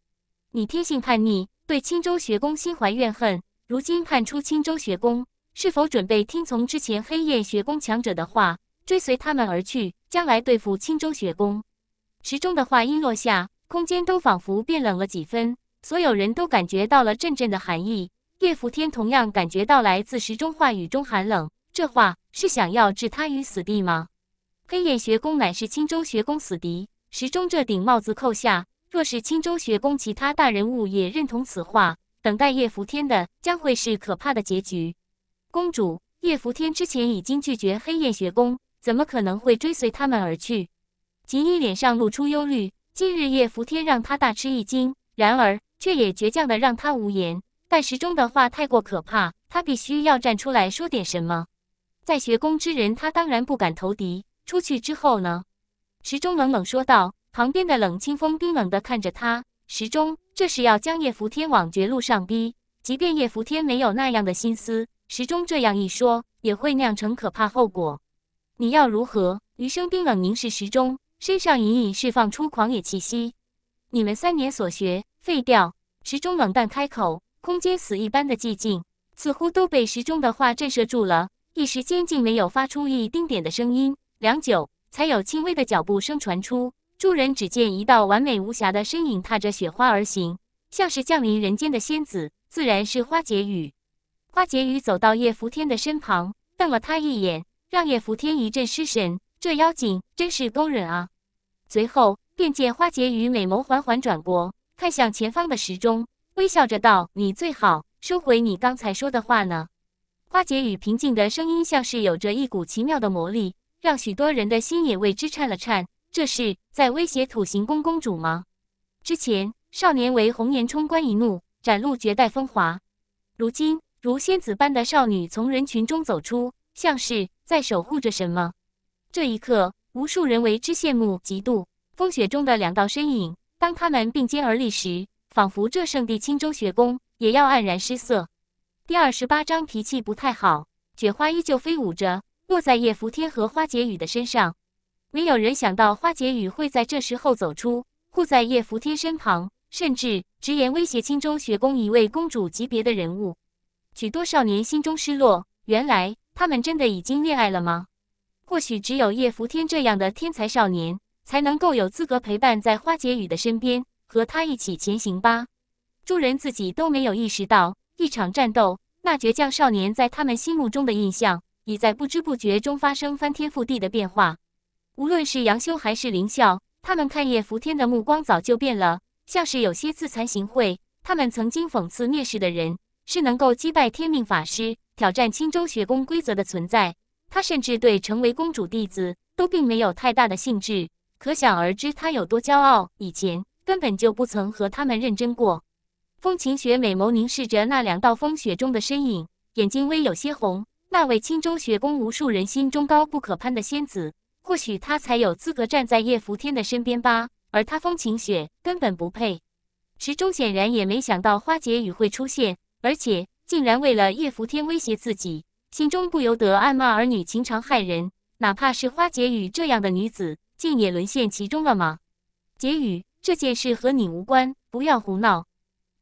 你天性叛逆，对青州学宫心怀怨恨。如今叛出青州学宫，是否准备听从之前黑夜学宫强者的话，追随他们而去？将来对付青州学宫。时钟的话音落下，空间都仿佛变冷了几分，所有人都感觉到了阵阵的寒意。叶伏天同样感觉到来自时钟话语中寒冷。这话是想要置他于死地吗？黑夜学宫乃是青州学宫死敌，时钟这顶帽子扣下。若是青州学宫其他大人物也认同此话，等待叶伏天的将会是可怕的结局。公主，叶伏天之前已经拒绝黑焰学宫，怎么可能会追随他们而去？锦衣脸上露出忧虑。今日叶伏天让他大吃一惊，然而却也倔强的让他无言。但时钟的话太过可怕，他必须要站出来说点什么。在学宫之人，他当然不敢投敌。出去之后呢？时钟冷冷说道。旁边的冷清风冰冷地看着他，时钟这是要将叶扶天往绝路上逼。即便叶扶天没有那样的心思，时钟这样一说，也会酿成可怕后果。你要如何？余生冰冷凝视时钟，身上隐隐释放出狂野气息。你们三年所学废掉。时钟冷淡开口，空间死一般的寂静，似乎都被时钟的话震慑住了，一时间竟没有发出一丁点的声音。良久，才有轻微的脚步声传出。众人只见一道完美无瑕的身影踏着雪花而行，像是降临人间的仙子，自然是花解语。花解语走到叶福天的身旁，瞪了他一眼，让叶福天一阵失神。这妖精真是勾人啊！随后便见花解语美眸缓缓转过，看向前方的时钟，微笑着道：“你最好收回你刚才说的话呢。”花解语平静的声音，像是有着一股奇妙的魔力，让许多人的心也为之颤了颤。这是在威胁土行宫公主吗？之前少年为红颜冲冠一怒，展露绝代风华。如今，如仙子般的少女从人群中走出，像是在守护着什么。这一刻，无数人为之羡慕嫉妒。风雪中的两道身影，当他们并肩而立时，仿佛这圣地青州学宫也要黯然失色。第二十八章，脾气不太好，雪花依旧飞舞着，落在叶扶天和花解语的身上。没有人想到花解语会在这时候走出，护在叶福天身旁，甚至直言威胁青中学宫一位公主级别的人物。许多少年心中失落，原来他们真的已经恋爱了吗？或许只有叶福天这样的天才少年，才能够有资格陪伴在花解语的身边，和他一起前行吧。众人自己都没有意识到，一场战斗，那倔强少年在他们心目中的印象，已在不知不觉中发生翻天覆地的变化。无论是杨修还是林笑，他们看叶福天的目光早就变了，像是有些自惭形秽。他们曾经讽刺蔑视的人，是能够击败天命法师、挑战青州学宫规则的存在。他甚至对成为公主弟子都并没有太大的兴致，可想而知他有多骄傲。以前根本就不曾和他们认真过。风晴雪美眸凝视着那两道风雪中的身影，眼睛微有些红。那位青州学宫无数人心中高不可攀的仙子。或许他才有资格站在叶福天的身边吧，而他风晴雪根本不配。池中显然也没想到花解语会出现，而且竟然为了叶福天威胁自己，心中不由得暗骂儿女情长害人。哪怕是花解语这样的女子，竟也沦陷其中了吗？解语这件事和你无关，不要胡闹。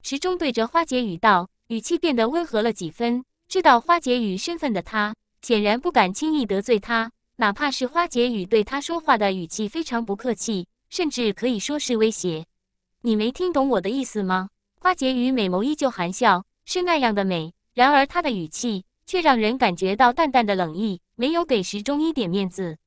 池中对着花解语道，语气变得温和了几分。知道花解语身份的他，显然不敢轻易得罪她。哪怕是花解语对他说话的语气非常不客气，甚至可以说是威胁。你没听懂我的意思吗？花解语美眸依旧含笑，是那样的美。然而他的语气却让人感觉到淡淡的冷意，没有给时钟一点面子。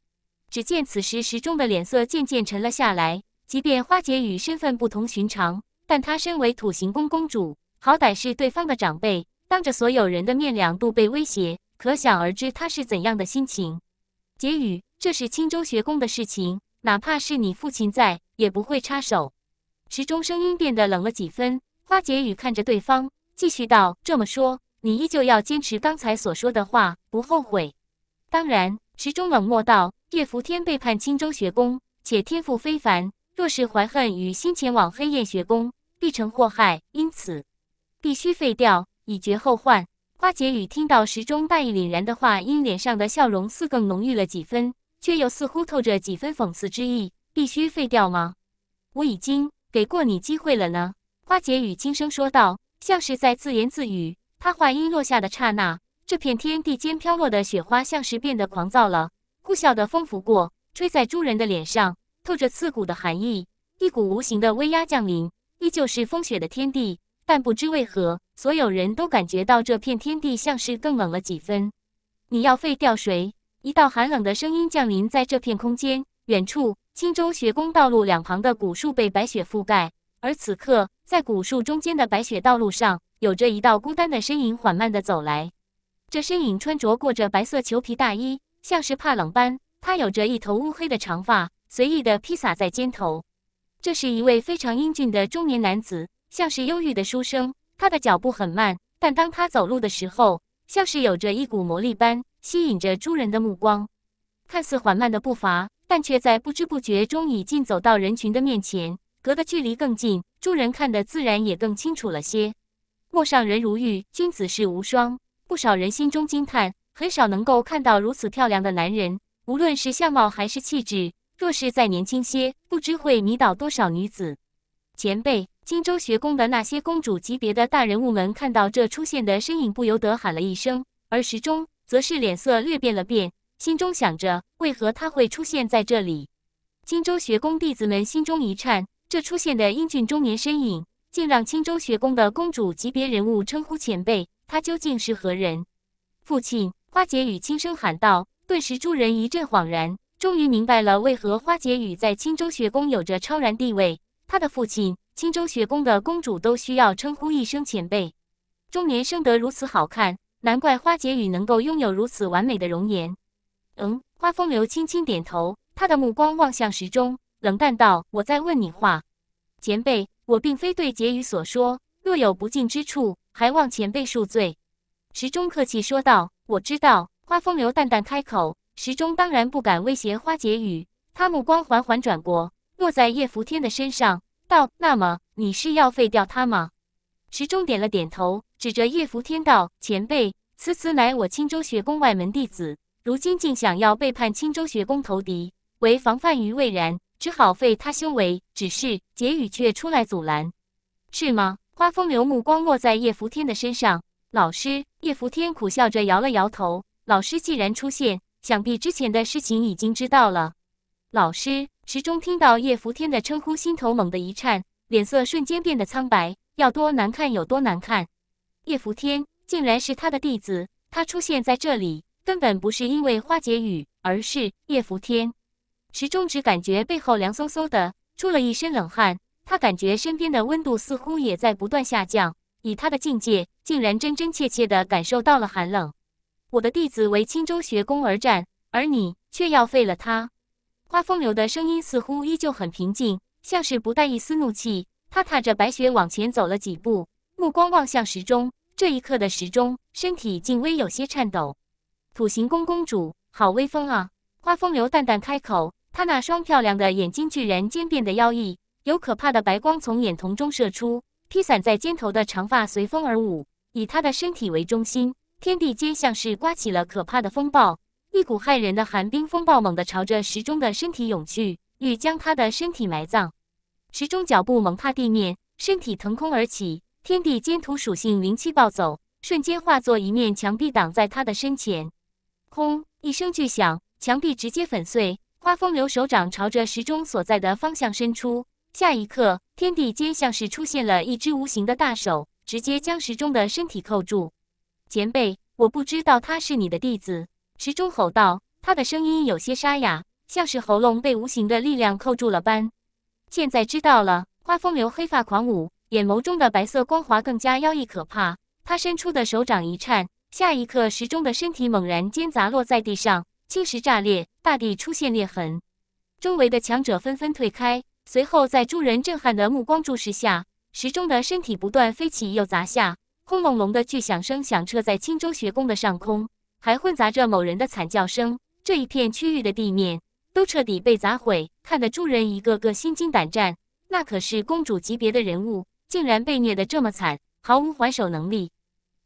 只见此时时钟的脸色渐渐沉了下来。即便花解语身份不同寻常，但她身为土行宫公主，好歹是对方的长辈，当着所有人的面两度被威胁，可想而知她是怎样的心情。结语：这是青州学宫的事情，哪怕是你父亲在，也不会插手。时钟声音变得冷了几分，花结语看着对方，继续道：“这么说，你依旧要坚持刚才所说的话，不后悔？”当然，时钟冷漠道：“叶福天背叛青州学宫，且天赋非凡，若是怀恨于心，前往黑焰学宫，必成祸害。因此，必须废掉，以绝后患。”花解语听到时钟大义凛然的话，因脸上的笑容似更浓郁了几分，却又似乎透着几分讽刺之意。必须废掉吗？我已经给过你机会了呢。花解语轻声说道，像是在自言自语。他话音落下的刹那，这片天地间飘落的雪花像是变得狂躁了，呼啸的风拂过，吹在诸人的脸上，透着刺骨的寒意，一股无形的威压降临，依旧是风雪的天地。但不知为何，所有人都感觉到这片天地像是更冷了几分。你要废掉谁？一道寒冷的声音降临在这片空间。远处，青州学宫道路两旁的古树被白雪覆盖，而此刻，在古树中间的白雪道路上，有着一道孤单的身影缓慢地走来。这身影穿着过着白色裘皮大衣，像是怕冷般。他有着一头乌黑的长发，随意地披洒在肩头。这是一位非常英俊的中年男子。像是忧郁的书生，他的脚步很慢，但当他走路的时候，像是有着一股魔力般吸引着诸人的目光。看似缓慢的步伐，但却在不知不觉中已近走到人群的面前，隔的距离更近，诸人看的自然也更清楚了些。陌上人如玉，君子世无双。不少人心中惊叹，很少能够看到如此漂亮的男人，无论是相貌还是气质，若是再年轻些，不知会迷倒多少女子。前辈。青州学宫的那些公主级别的大人物们看到这出现的身影，不由得喊了一声，而时钟则是脸色略变了变，心中想着为何他会出现在这里。青州学宫弟子们心中一颤，这出现的英俊中年身影，竟让青州学宫的公主级别人物称呼前辈，他究竟是何人？父亲花解语轻声喊道，顿时诸人一阵恍然，终于明白了为何花解语在青州学宫有着超然地位，他的父亲。青州学宫的公主都需要称呼一声前辈。中年生得如此好看，难怪花解语能够拥有如此完美的容颜。嗯，花风流轻轻点头，他的目光望向时钟，冷淡道：“我在问你话，前辈，我并非对解语所说，若有不敬之处，还望前辈恕罪。”时钟客气说道：“我知道。”花风流淡淡开口，时钟当然不敢威胁花解语，他目光缓缓转过，落在叶福天的身上。道：“那么你是要废掉他吗？”时钟点了点头，指着叶福天道：“前辈，此子乃我青州学宫外门弟子，如今竟想要背叛青州学宫投敌，为防范于未然，只好废他修为。”只是结语却出来阻拦，是吗？花风流目光落在叶福天的身上。老师，叶福天苦笑着摇了摇头。老师既然出现，想必之前的事情已经知道了。老师。时中听到叶拂天的称呼，心头猛地一颤，脸色瞬间变得苍白，要多难看有多难看。叶拂天竟然是他的弟子，他出现在这里根本不是因为花解语，而是叶拂天。时中只感觉背后凉飕飕的，出了一身冷汗。他感觉身边的温度似乎也在不断下降，以他的境界，竟然真真切切地感受到了寒冷。我的弟子为青州学宫而战，而你却要废了他。花风流的声音似乎依旧很平静，像是不带一丝怒气。他踏着白雪往前走了几步，目光望向时钟。这一刻的时钟，身体竟微有些颤抖。土行宫公主，好威风啊！花风流淡淡开口。她那双漂亮的眼睛，居然尖变得妖异，有可怕的白光从眼瞳中射出。披散在肩头的长发随风而舞。以她的身体为中心，天地间像是刮起了可怕的风暴。一股骇人的寒冰风暴猛地朝着石钟的身体涌去，欲将他的身体埋葬。石钟脚步猛踏地面，身体腾空而起，天地间土属性灵气暴走，瞬间化作一面墙壁挡在他的身前。轰！一声巨响，墙壁直接粉碎。花风流手掌朝着石钟所在的方向伸出，下一刻，天地间像是出现了一只无形的大手，直接将石钟的身体扣住。前辈，我不知道他是你的弟子。时钟吼道，他的声音有些沙哑，像是喉咙被无形的力量扣住了般。现在知道了，花风流黑发狂舞，眼眸中的白色光华更加妖异可怕。他伸出的手掌一颤，下一刻，时钟的身体猛然间砸落在地上，青石炸裂，大地出现裂痕。周围的强者纷纷退开，随后在诸人震撼的目光注视下，时钟的身体不断飞起又砸下，轰隆隆的巨响声响彻在青州学宫的上空。还混杂着某人的惨叫声，这一片区域的地面都彻底被砸毁，看得诸人一个个心惊胆战。那可是公主级别的人物，竟然被虐得这么惨，毫无还手能力。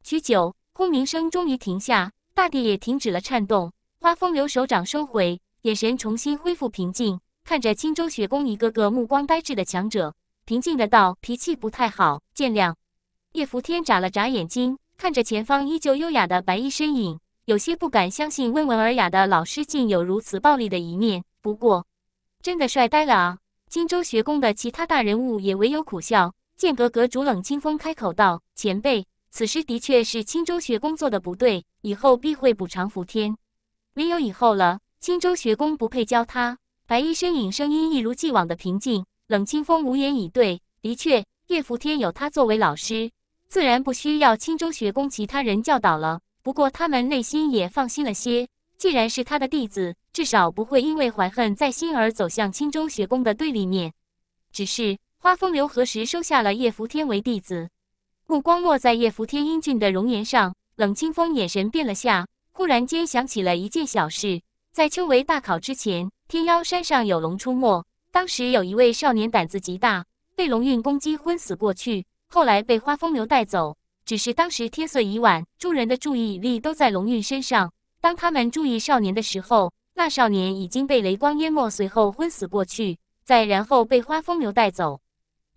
许久，轰鸣声终于停下，大地也停止了颤动。花风流手掌收回，眼神重新恢复平静，看着青州学宫一个个目光呆滞的强者，平静的道：“脾气不太好，见谅。”叶拂天眨了眨眼睛，看着前方依旧优雅的白衣身影。有些不敢相信，温文尔雅的老师竟有如此暴力的一面。不过，真的帅呆了啊！青州学宫的其他大人物也唯有苦笑。剑阁阁主冷清风开口道：“前辈，此事的确是青州学宫做的不对，以后必会补偿伏天。”没有以后了，青州学宫不配教他。白衣身影声音一如既往的平静，冷清风无言以对。的确，叶伏天有他作为老师，自然不需要青州学宫其他人教导了。不过他们内心也放心了些，既然是他的弟子，至少不会因为怀恨在心而走向青州学宫的对立面。只是花风流何时收下了叶扶天为弟子？目光落在叶扶天英俊的容颜上，冷清风眼神变了下，忽然间想起了一件小事：在秋闱大考之前，天妖山上有龙出没，当时有一位少年胆子极大，被龙运攻击昏死过去，后来被花风流带走。只是当时天色已晚，众人的注意力都在龙运身上。当他们注意少年的时候，那少年已经被雷光淹没，随后昏死过去，再然后被花风流带走。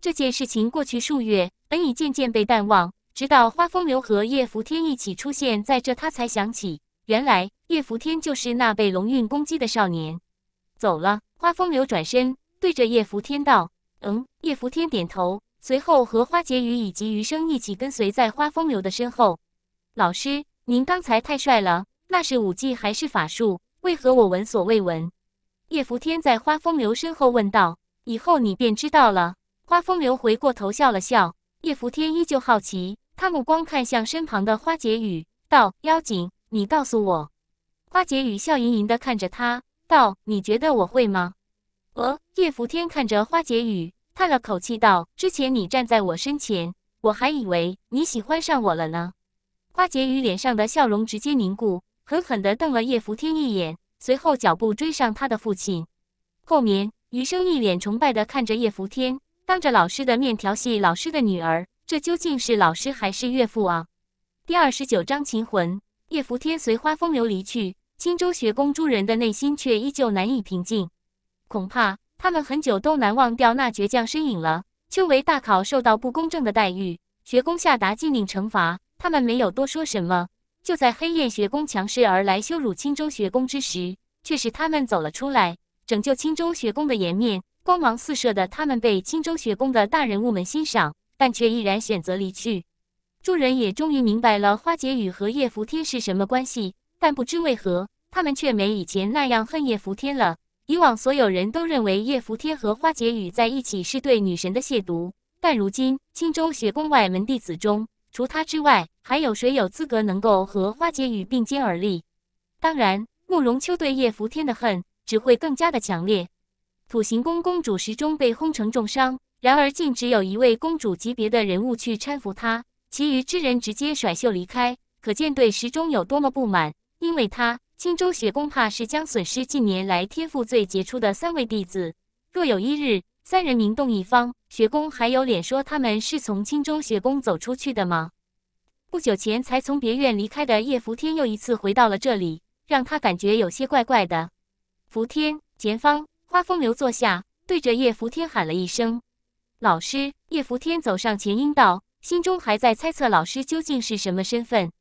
这件事情过去数月，本已渐渐被淡忘，直到花风流和叶拂天一起出现在这，他才想起，原来叶拂天就是那被龙运攻击的少年。走了，花风流转身对着叶拂天道：“嗯。”叶拂天点头。随后和花解语以及余生一起跟随在花风流的身后。老师，您刚才太帅了，那是武技还是法术？为何我闻所未闻？叶伏天在花风流身后问道：“以后你便知道了。”花风流回过头笑了笑。叶伏天依旧好奇，他目光看向身旁的花解语，道：“妖精，你告诉我。”花解语笑盈盈的看着他，道：“你觉得我会吗？”呃，叶伏天看着花解语。叹了口气道：“之前你站在我身前，我还以为你喜欢上我了呢。”花杰宇脸上的笑容直接凝固，狠狠地瞪了叶福天一眼，随后脚步追上他的父亲。后面，余生一脸崇拜地看着叶福天，当着老师的面调戏老师的女儿，这究竟是老师还是岳父啊？第二十九章秦魂。叶福天随花风流离去，青州学宫诸人的内心却依旧难以平静，恐怕。他们很久都难忘掉那倔强身影了。秋闱大考受到不公正的待遇，学宫下达禁令惩罚。他们没有多说什么。就在黑焰学宫强势而来羞辱青州学宫之时，却是他们走了出来，拯救青州学宫的颜面。光芒四射的他们被青州学宫的大人物们欣赏，但却毅然选择离去。众人也终于明白了花姐与叶伏天是什么关系，但不知为何，他们却没以前那样恨叶伏天了。以往所有人都认为叶伏天和花解语在一起是对女神的亵渎，但如今青州雪宫外门弟子中，除他之外，还有谁有资格能够和花解语并肩而立？当然，慕容秋对叶伏天的恨只会更加的强烈。土行宫公主时钟被轰成重伤，然而竟只有一位公主级别的人物去搀扶她，其余之人直接甩袖离开，可见对时钟有多么不满，因为他。青州学宫怕是将损失近年来天赋最杰出的三位弟子。若有一日三人名动一方，学宫还有脸说他们是从青州学宫走出去的吗？不久前才从别院离开的叶福天又一次回到了这里，让他感觉有些怪怪的。福天，前方花风流坐下，对着叶福天喊了一声：“老师。”叶福天走上前应道，心中还在猜测老师究竟是什么身份。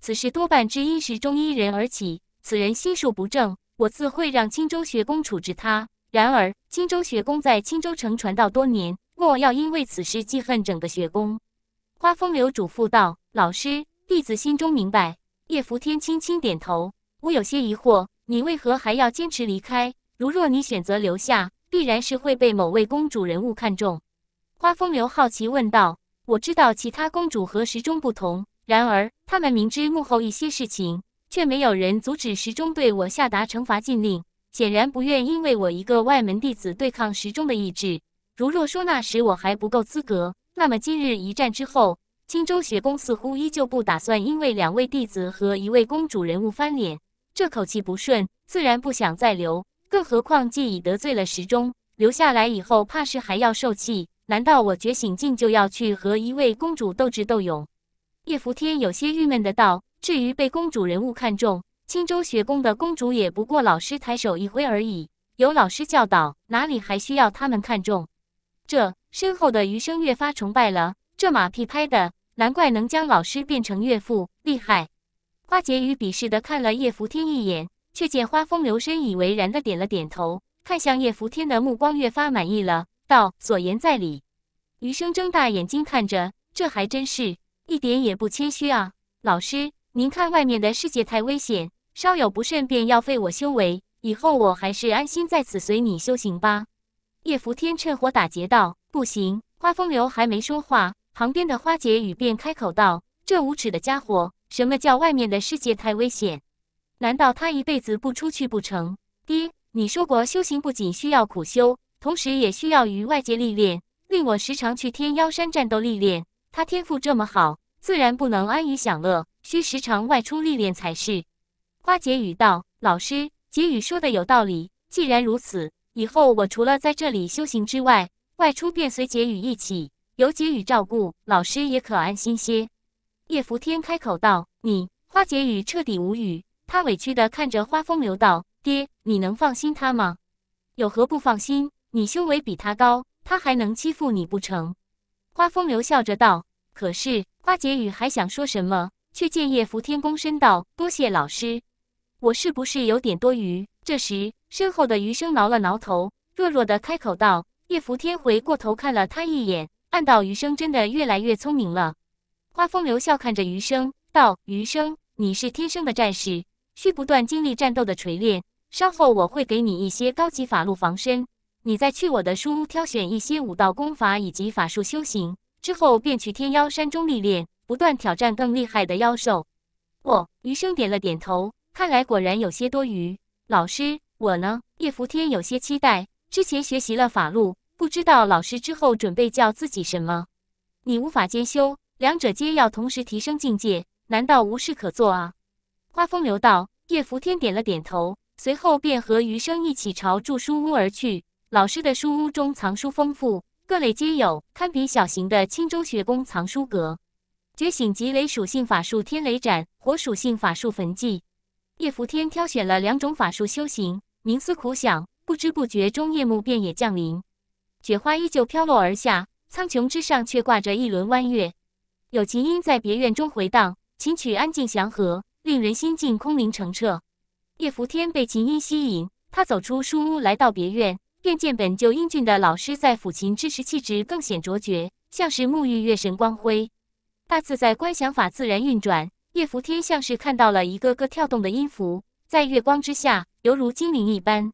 此事多半只因时中医人而起。此人心术不正，我自会让青州学宫处置他。然而，青州学宫在青州城传道多年，莫要因为此事记恨整个学宫。花风流嘱咐道：“老师，弟子心中明白。”叶伏天轻轻点头。我有些疑惑，你为何还要坚持离开？如若你选择留下，必然是会被某位公主人物看中。花风流好奇问道：“我知道其他公主和时钟不同，然而他们明知幕后一些事情。”却没有人阻止时钟对我下达惩罚禁令，显然不愿因为我一个外门弟子对抗时钟的意志。如若说那时我还不够资格，那么今日一战之后，青州学宫似乎依旧不打算因为两位弟子和一位公主人物翻脸。这口气不顺，自然不想再留。更何况既已得罪了时钟，留下来以后怕是还要受气。难道我觉醒境就要去和一位公主斗智斗勇？叶伏天有些郁闷的道。至于被公主人物看中，青州学宫的公主也不过老师抬手一挥而已。有老师教导，哪里还需要他们看中？这身后的余生越发崇拜了，这马屁拍的，难怪能将老师变成岳父，厉害！花婕妤鄙视的看了叶福天一眼，却见花风流深以为然的点了点头，看向叶福天的目光越发满意了，道：“所言在理。”余生睁大眼睛看着，这还真是一点也不谦虚啊，老师。您看，外面的世界太危险，稍有不慎便要废我修为。以后我还是安心在此随你修行吧。叶伏天趁火打劫道：“不行！”花风流还没说话，旁边的花解语便开口道：“这无耻的家伙，什么叫外面的世界太危险？难道他一辈子不出去不成？”爹，你说过修行不仅需要苦修，同时也需要与外界历练。令我时常去天妖山战斗历练。他天赋这么好，自然不能安于享乐。需时常外出历练才是。花解语道：“老师，解语说的有道理。既然如此，以后我除了在这里修行之外，外出便随解语一起，由解语照顾，老师也可安心些。”叶福天开口道：“你……”花解语彻底无语，他委屈的看着花风流道：“爹，你能放心他吗？有何不放心？你修为比他高，他还能欺负你不成？”花风流笑着道：“可是……”花解语还想说什么。却见叶福天躬身道：“多谢老师，我是不是有点多余？”这时，身后的余生挠了挠头，弱弱的开口道：“叶福天，回过头看了他一眼，暗道余生真的越来越聪明了。”花风流笑看着余生道：“余生，你是天生的战士，需不断经历战斗的锤炼。稍后我会给你一些高级法术防身，你再去我的书屋挑选一些武道功法以及法术修行，之后便去天妖山中历练。”不断挑战更厉害的妖兽。我余生点了点头，看来果然有些多余。老师，我呢？叶福天有些期待。之前学习了法术，不知道老师之后准备叫自己什么？你无法兼修，两者皆要同时提升境界，难道无事可做啊？花风流道。叶福天点了点头，随后便和余生一起朝住书屋而去。老师的书屋中藏书丰富，各类皆有，堪比小型的青州学宫藏书阁。觉醒级雷属性法术天雷斩，火属性法术焚寂。叶伏天挑选了两种法术修行，冥思苦想，不知不觉中夜幕便也降临，雪花依旧飘落而下，苍穹之上却挂着一轮弯月。有琴音在别院中回荡，琴曲安静祥和，令人心境空灵澄澈。叶伏天被琴音吸引，他走出书屋，来到别院，便见本就英俊的老师在抚琴之时，气质更显卓绝，像是沐浴月神光辉。大自在观想法自然运转，叶拂天像是看到了一个个跳动的音符，在月光之下，犹如精灵一般。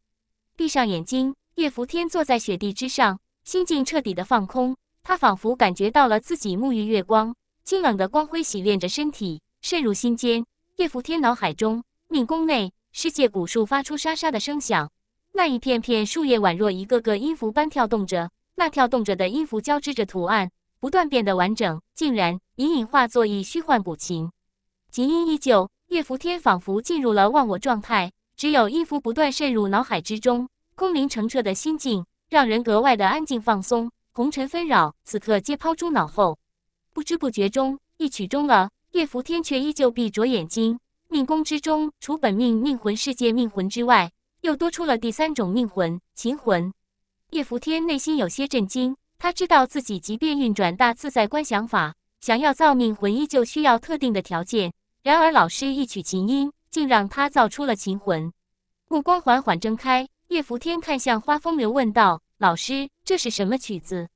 闭上眼睛，叶拂天坐在雪地之上，心境彻底的放空。他仿佛感觉到了自己沐浴月光，清冷的光辉洗练着身体，渗入心间。叶拂天脑海中，命宫内世界古树发出沙沙的声响，那一片片树叶宛若一个个音符般跳动着，那跳动着的音符交织着图案。不断变得完整，竟然隐隐化作一虚幻古琴，琴音依旧。叶伏天仿佛进入了忘我状态，只有音符不断渗入脑海之中。空灵澄澈的心境，让人格外的安静放松，红尘纷扰，此刻皆抛诸脑后。不知不觉中，一曲终了，叶伏天却依旧闭着眼睛。命宫之中，除本命命魂、世界命魂之外，又多出了第三种命魂——琴魂。叶伏天内心有些震惊。他知道自己即便运转大自在观想法，想要造命魂依旧需要特定的条件。然而老师一曲琴音，竟让他造出了琴魂。目光缓缓睁开，叶伏天看向花风流，问道：“老师，这是什么曲子？”“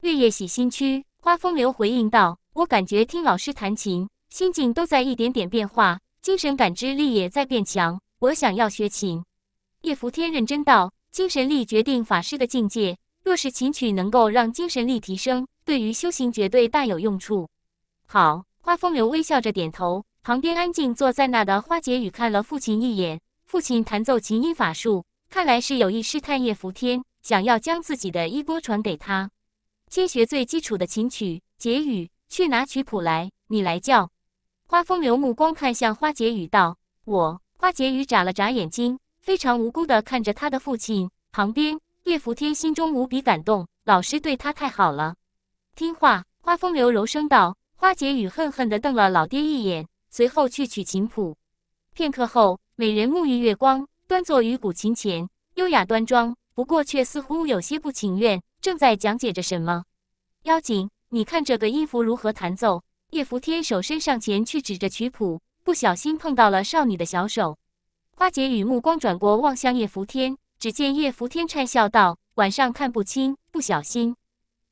月夜喜新曲。”花风流回应道：“我感觉听老师弹琴，心境都在一点点变化，精神感知力也在变强。我想要学琴。”叶伏天认真道：“精神力决定法师的境界。”若是琴曲能够让精神力提升，对于修行绝对大有用处。好，花风流微笑着点头。旁边安静坐在那的花解语看了父亲一眼，父亲弹奏琴音法术，看来是有意试探叶拂天，想要将自己的衣钵传给他。先学最基础的琴曲，解语，去拿曲谱来，你来教。花风流目光看向花解语，道：“我。”花解语眨了眨眼睛，非常无辜地看着他的父亲。旁边。叶伏天心中无比感动，老师对他太好了。听话，花风流柔声道。花解语恨恨地瞪了老爹一眼，随后去取琴谱。片刻后，美人沐浴月光，端坐于古琴前，优雅端庄，不过却似乎有些不情愿，正在讲解着什么。妖精，你看这个音符如何弹奏？叶伏天手伸上前去指着曲谱，不小心碰到了少女的小手。花解语目光转过，望向叶伏天。只见叶福天讪笑道：“晚上看不清，不小心，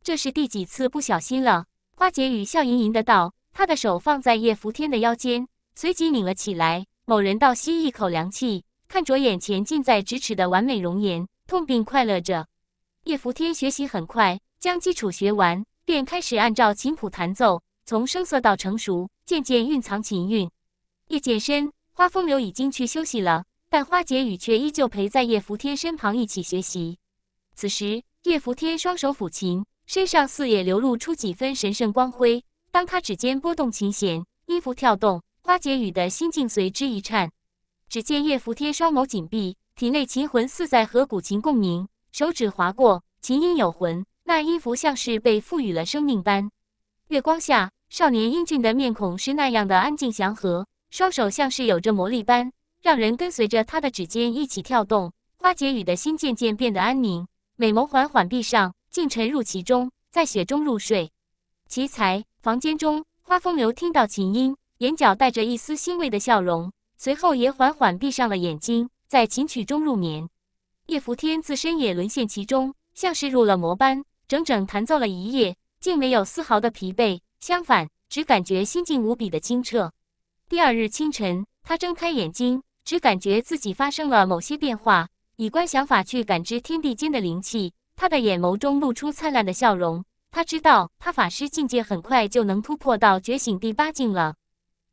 这是第几次不小心了？”花解语笑盈盈的道：“他的手放在叶福天的腰间，随即拧了起来。”某人倒吸一口凉气，看着眼前近在咫尺的完美容颜，痛并快乐着。叶福天学习很快，将基础学完，便开始按照琴谱弹奏，从声色到成熟，渐渐蕴藏琴韵。夜渐深，花风流已经去休息了。但花解语却依旧陪在叶福天身旁一起学习。此时，叶福天双手抚琴，身上似也流露出几分神圣光辉。当他指尖拨动琴弦，音符跳动，花解语的心境随之一颤。只见叶福天双眸紧闭，体内琴魂似在和古琴共鸣，手指划过，琴音有魂。那音符像是被赋予了生命般。月光下，少年英俊的面孔是那样的安静祥和，双手像是有着魔力般。让人跟随着他的指尖一起跳动，花解语的心渐渐变得安宁，美眸缓缓闭上，竟沉入其中，在雪中入睡。奇才房间中，花风流听到琴音，眼角带着一丝欣慰的笑容，随后也缓缓闭上了眼睛，在琴曲中入眠。叶拂天自身也沦陷其中，像是入了魔般，整整弹奏了一夜，竟没有丝毫的疲惫，相反，只感觉心境无比的清澈。第二日清晨，他睁开眼睛。只感觉自己发生了某些变化，以观想法去感知天地间的灵气，他的眼眸中露出灿烂的笑容。他知道，他法师境界很快就能突破到觉醒第八境了。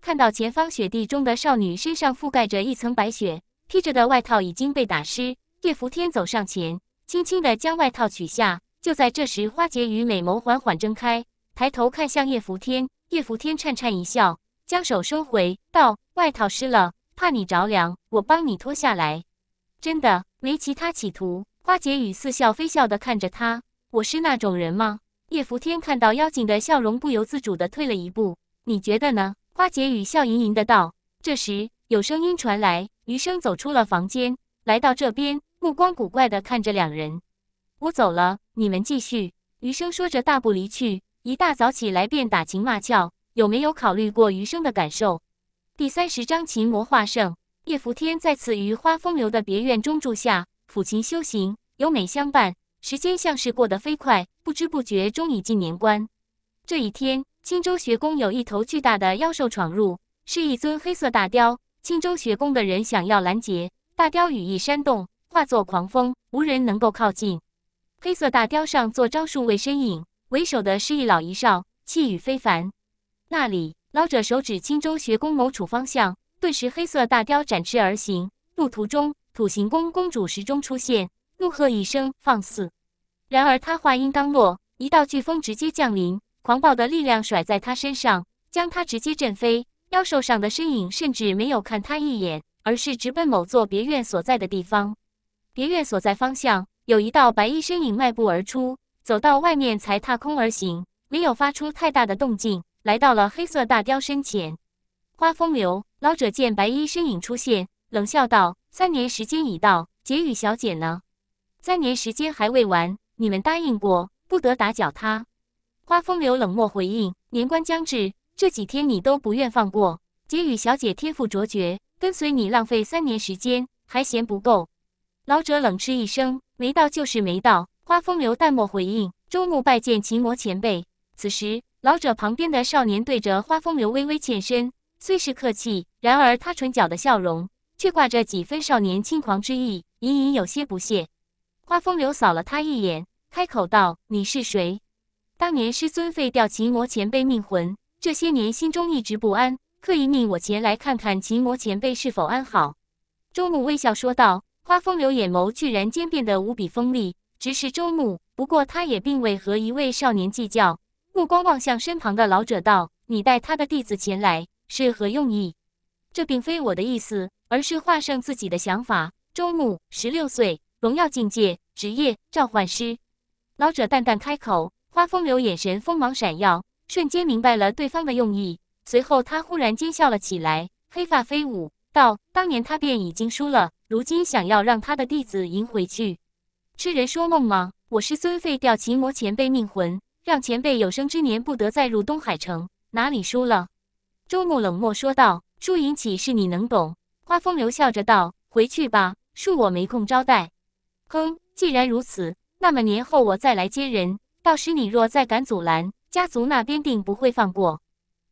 看到前方雪地中的少女身上覆盖着一层白雪，披着的外套已经被打湿。叶福天走上前，轻轻的将外套取下。就在这时，花姐与美眸缓缓睁开，抬头看向叶福天。叶福天颤颤一笑，将手收回道：“外套湿了。怕你着凉，我帮你脱下来，真的没其他企图。花解语似笑非笑地看着他，我是那种人吗？叶伏天看到妖精的笑容，不由自主地退了一步。你觉得呢？花解语笑盈盈地道。这时有声音传来，余生走出了房间，来到这边，目光古怪地看着两人。我走了，你们继续。余生说着，大步离去。一大早起来便打情骂俏，有没有考虑过余生的感受？第三十章琴魔化圣。叶拂天在此于花风流的别院中住下，抚琴修行，有美相伴。时间像是过得飞快，不知不觉中已近年关。这一天，青州学宫有一头巨大的妖兽闯入，是一尊黑色大雕。青州学宫的人想要拦截，大雕羽翼扇动，化作狂风，无人能够靠近。黑色大雕上坐招数位身影，为首的是—一老一少，气宇非凡。那里。老者手指青州学宫某处方向，顿时黑色大雕展翅而行。路途中，土行宫公主时钟出现，怒喝一声：“放肆！”然而他话音刚落，一道飓风直接降临，狂暴的力量甩在他身上，将他直接震飞。妖兽上的身影甚至没有看他一眼，而是直奔某座别院所在的地方。别院所在方向，有一道白衣身影迈步而出，走到外面才踏空而行，没有发出太大的动静。来到了黑色大雕身前，花风流老者见白衣身影出现，冷笑道：“三年时间已到，解语小姐呢？三年时间还未完，你们答应过不得打搅她。”花风流冷漠回应：“年关将至，这几天你都不愿放过解语小姐，天赋卓绝，跟随你浪费三年时间还嫌不够。”老者冷嗤一声：“没到就是没到。”花风流淡漠回应：“周穆拜见秦魔前辈。”此时。老者旁边的少年对着花风流微微欠身，虽是客气，然而他唇角的笑容却挂着几分少年轻狂之意，隐隐有些不屑。花风流扫了他一眼，开口道：“你是谁？当年师尊废掉秦魔前辈命魂，这些年心中一直不安，刻意命我前来看看秦魔前辈是否安好。”周牧微笑说道。花风流眼眸居然间变得无比锋利，直视周牧。不过他也并未和一位少年计较。目光望向身旁的老者，道：“你带他的弟子前来是何用意？”这并非我的意思，而是华圣自己的想法。周牧，十六岁，荣耀境界，职业召唤师。老者淡淡开口。花风流眼神锋芒闪耀，瞬间明白了对方的用意。随后他忽然奸笑了起来，黑发飞舞，道：“当年他便已经输了，如今想要让他的弟子赢回去，痴人说梦吗？我师尊废掉奇魔前辈命魂。”让前辈有生之年不得再入东海城，哪里输了？周穆冷漠说道：“输赢岂是你能懂？”花风流笑着道：“回去吧，恕我没空招待。”哼，既然如此，那么年后我再来接人。到时你若再敢阻拦，家族那边定不会放过。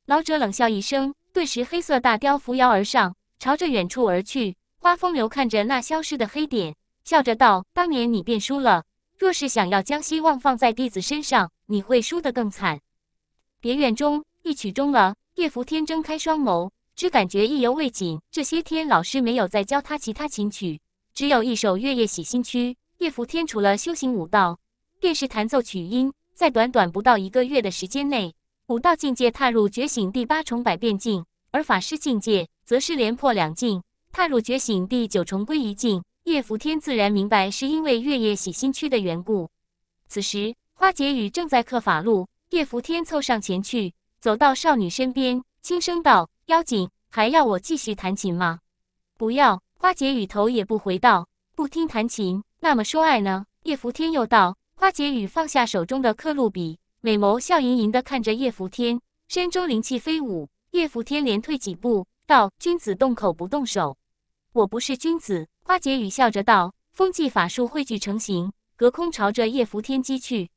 老者冷笑一声，顿时黑色大雕扶摇而上，朝着远处而去。花风流看着那消失的黑点，笑着道：“当年你便输了。”若是想要将希望放在弟子身上，你会输得更惨。别院中，一曲终了，叶福天睁开双眸，只感觉意犹未尽。这些天，老师没有再教他其他琴曲，只有一首《月夜洗心曲》。叶福天除了修行武道，便是弹奏曲音。在短短不到一个月的时间内，武道境界踏入觉醒第八重百变境，而法师境界则是连破两境，踏入觉醒第九重归一境。叶伏天自然明白，是因为月夜洗心区的缘故。此时，花解语正在刻法录，叶伏天凑上前去，走到少女身边，轻声道：“妖精，还要我继续弹琴吗？”“不要。”花解语头也不回道，“不听弹琴，那么说爱呢？”叶伏天又道：“花解语放下手中的刻录笔，美眸笑盈盈的看着叶伏天，身中灵气飞舞。叶伏天连退几步，道：‘君子动口不动手，我不是君子。’”花解语笑着道：“风纪法术汇聚成形，隔空朝着叶伏天击去。”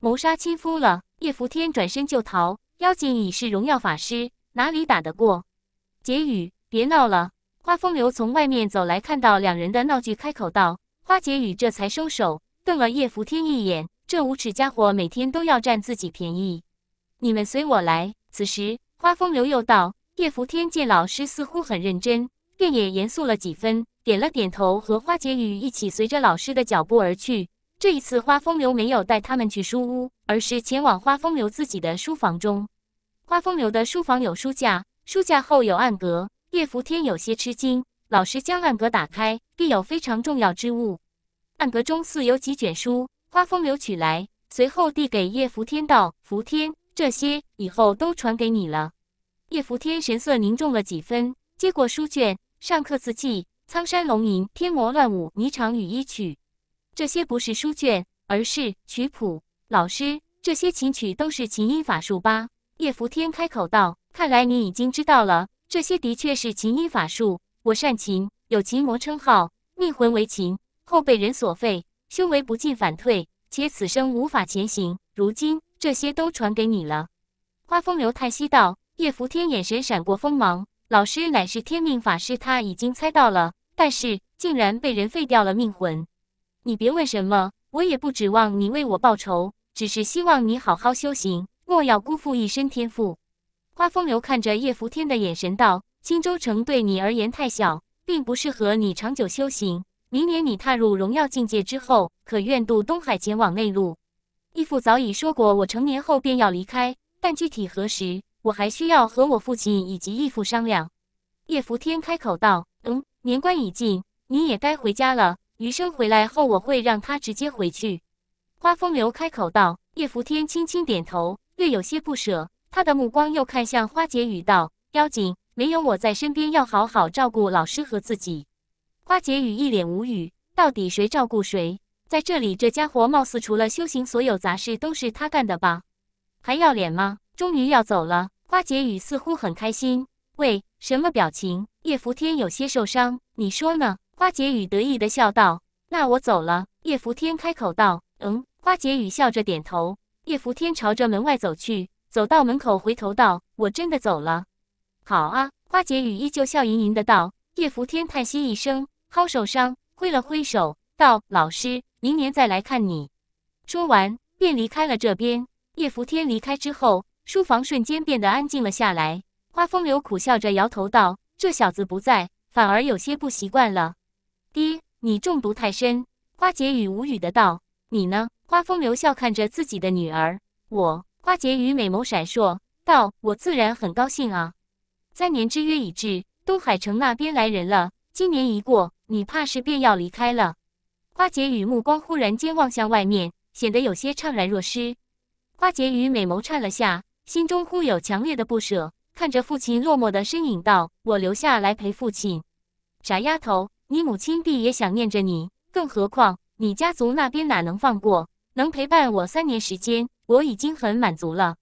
谋杀亲夫了！叶伏天转身就逃。妖精已是荣耀法师，哪里打得过？解语，别闹了！花风流从外面走来，看到两人的闹剧，开口道：“花解语，这才收手，瞪了叶伏天一眼。这无耻家伙每天都要占自己便宜。你们随我来。”此时，花风流又道：“叶伏天见老师似乎很认真，便也严肃了几分。”点了点头，和花解语一起随着老师的脚步而去。这一次，花风流没有带他们去书屋，而是前往花风流自己的书房中。花风流的书房有书架，书架后有暗格。叶福天有些吃惊。老师将暗格打开，必有非常重要之物。暗格中似有几卷书，花风流取来，随后递给叶福天道：“福天，这些以后都传给你了。”叶福天神色凝重了几分，接过书卷，上课字迹。苍山龙吟、天魔乱舞、霓裳羽衣曲，这些不是书卷，而是曲谱。老师，这些琴曲都是琴音法术吧？叶伏天开口道：“看来你已经知道了，这些的确是琴音法术。我善琴，有琴魔称号，命魂为琴，后被人所废，修为不进反退，且此生无法前行。如今这些都传给你了。”花风流叹息道。叶伏天眼神闪过锋芒。老师乃是天命法师，他已经猜到了，但是竟然被人废掉了命魂。你别问什么，我也不指望你为我报仇，只是希望你好好修行，莫要辜负一身天赋。花风流看着叶福天的眼神道：“青州城对你而言太小，并不适合你长久修行。明年你踏入荣耀境界之后，可愿渡东海前往内陆？”义父早已说过，我成年后便要离开，但具体何时？我还需要和我父亲以及义父商量。”叶伏天开口道，“嗯，年关已近，你也该回家了。余生回来后，我会让他直接回去。”花风流开口道。叶伏天轻轻点头，略有些不舍。他的目光又看向花解语道：“妖精，没有我在身边，要好好照顾老师和自己。”花解语一脸无语，到底谁照顾谁？在这里，这家伙貌似除了修行，所有杂事都是他干的吧？还要脸吗？终于要走了。花杰宇似乎很开心，喂，什么表情？叶伏天有些受伤，你说呢？花杰宇得意的笑道：“那我走了。”叶伏天开口道：“嗯。”花杰宇笑着点头。叶伏天朝着门外走去，走到门口回头道：“我真的走了。”“好啊。”花杰宇依旧笑盈盈的道。叶伏天叹息一声，好受伤，挥了挥手道：“老师，明年再来看你。”说完便离开了这边。叶伏天离开之后。书房瞬间变得安静了下来。花风流苦笑着摇头道：“这小子不在，反而有些不习惯了。”“爹，你中毒太深。”花杰语无语的道。“你呢？”花风流笑看着自己的女儿。“我。”花杰语美眸闪烁道：“我自然很高兴啊。”三年之约已至，东海城那边来人了。今年一过，你怕是便要离开了。花杰语目光忽然间望向外面，显得有些怅然若失。花杰语美眸颤了下。心中忽有强烈的不舍，看着父亲落寞的身影，道：“我留下来陪父亲。”“傻丫头，你母亲必也想念着你，更何况你家族那边哪能放过？能陪伴我三年时间，我已经很满足了。”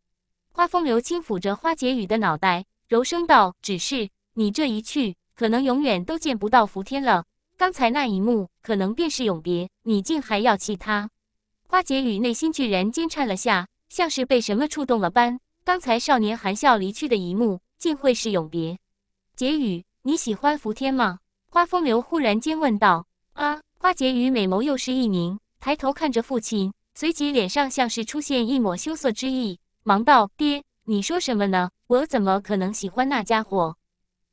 花风流轻抚着花解语的脑袋，柔声道：“只是你这一去，可能永远都见不到福天了。刚才那一幕，可能便是永别。你竟还要气他？”花解语内心居然惊颤了下，像是被什么触动了般。刚才少年含笑离去的一幕，竟会是永别。结语：你喜欢福天吗？花风流忽然间问道。啊！花杰语美眸又是一凝，抬头看着父亲，随即脸上像是出现一抹羞涩之意，忙道：“爹，你说什么呢？我怎么可能喜欢那家伙？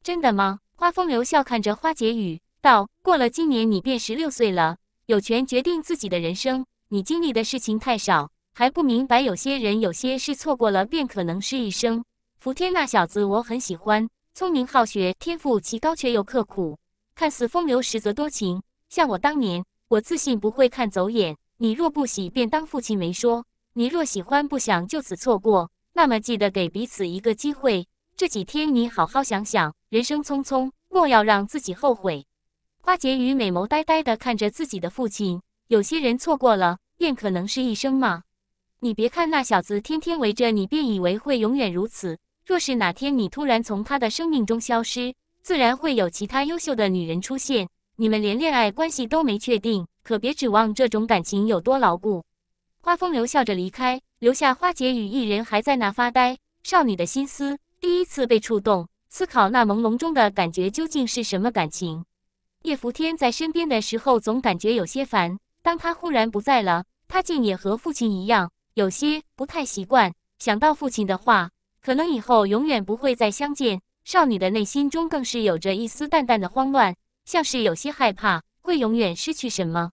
真的吗？”花风流笑看着花杰语道：“过了今年，你便十六岁了，有权决定自己的人生。你经历的事情太少。”还不明白？有些人有些事错过了便可能是一生。福天那小子我很喜欢，聪明好学，天赋极高却又刻苦，看似风流实则多情。像我当年，我自信不会看走眼。你若不喜便当父亲没说，你若喜欢不想就此错过，那么记得给彼此一个机会。这几天你好好想想，人生匆匆，莫要让自己后悔。花杰宇美眸呆呆地看着自己的父亲，有些人错过了便可能是一生吗？你别看那小子天天围着你，便以为会永远如此。若是哪天你突然从他的生命中消失，自然会有其他优秀的女人出现。你们连恋爱关系都没确定，可别指望这种感情有多牢固。花风流笑着离开，留下花姐与一人还在那发呆。少女的心思第一次被触动，思考那朦胧中的感觉究竟是什么感情。叶福天在身边的时候总感觉有些烦，当他忽然不在了，他竟也和父亲一样。有些不太习惯，想到父亲的话，可能以后永远不会再相见。少女的内心中更是有着一丝淡淡的慌乱，像是有些害怕会永远失去什么。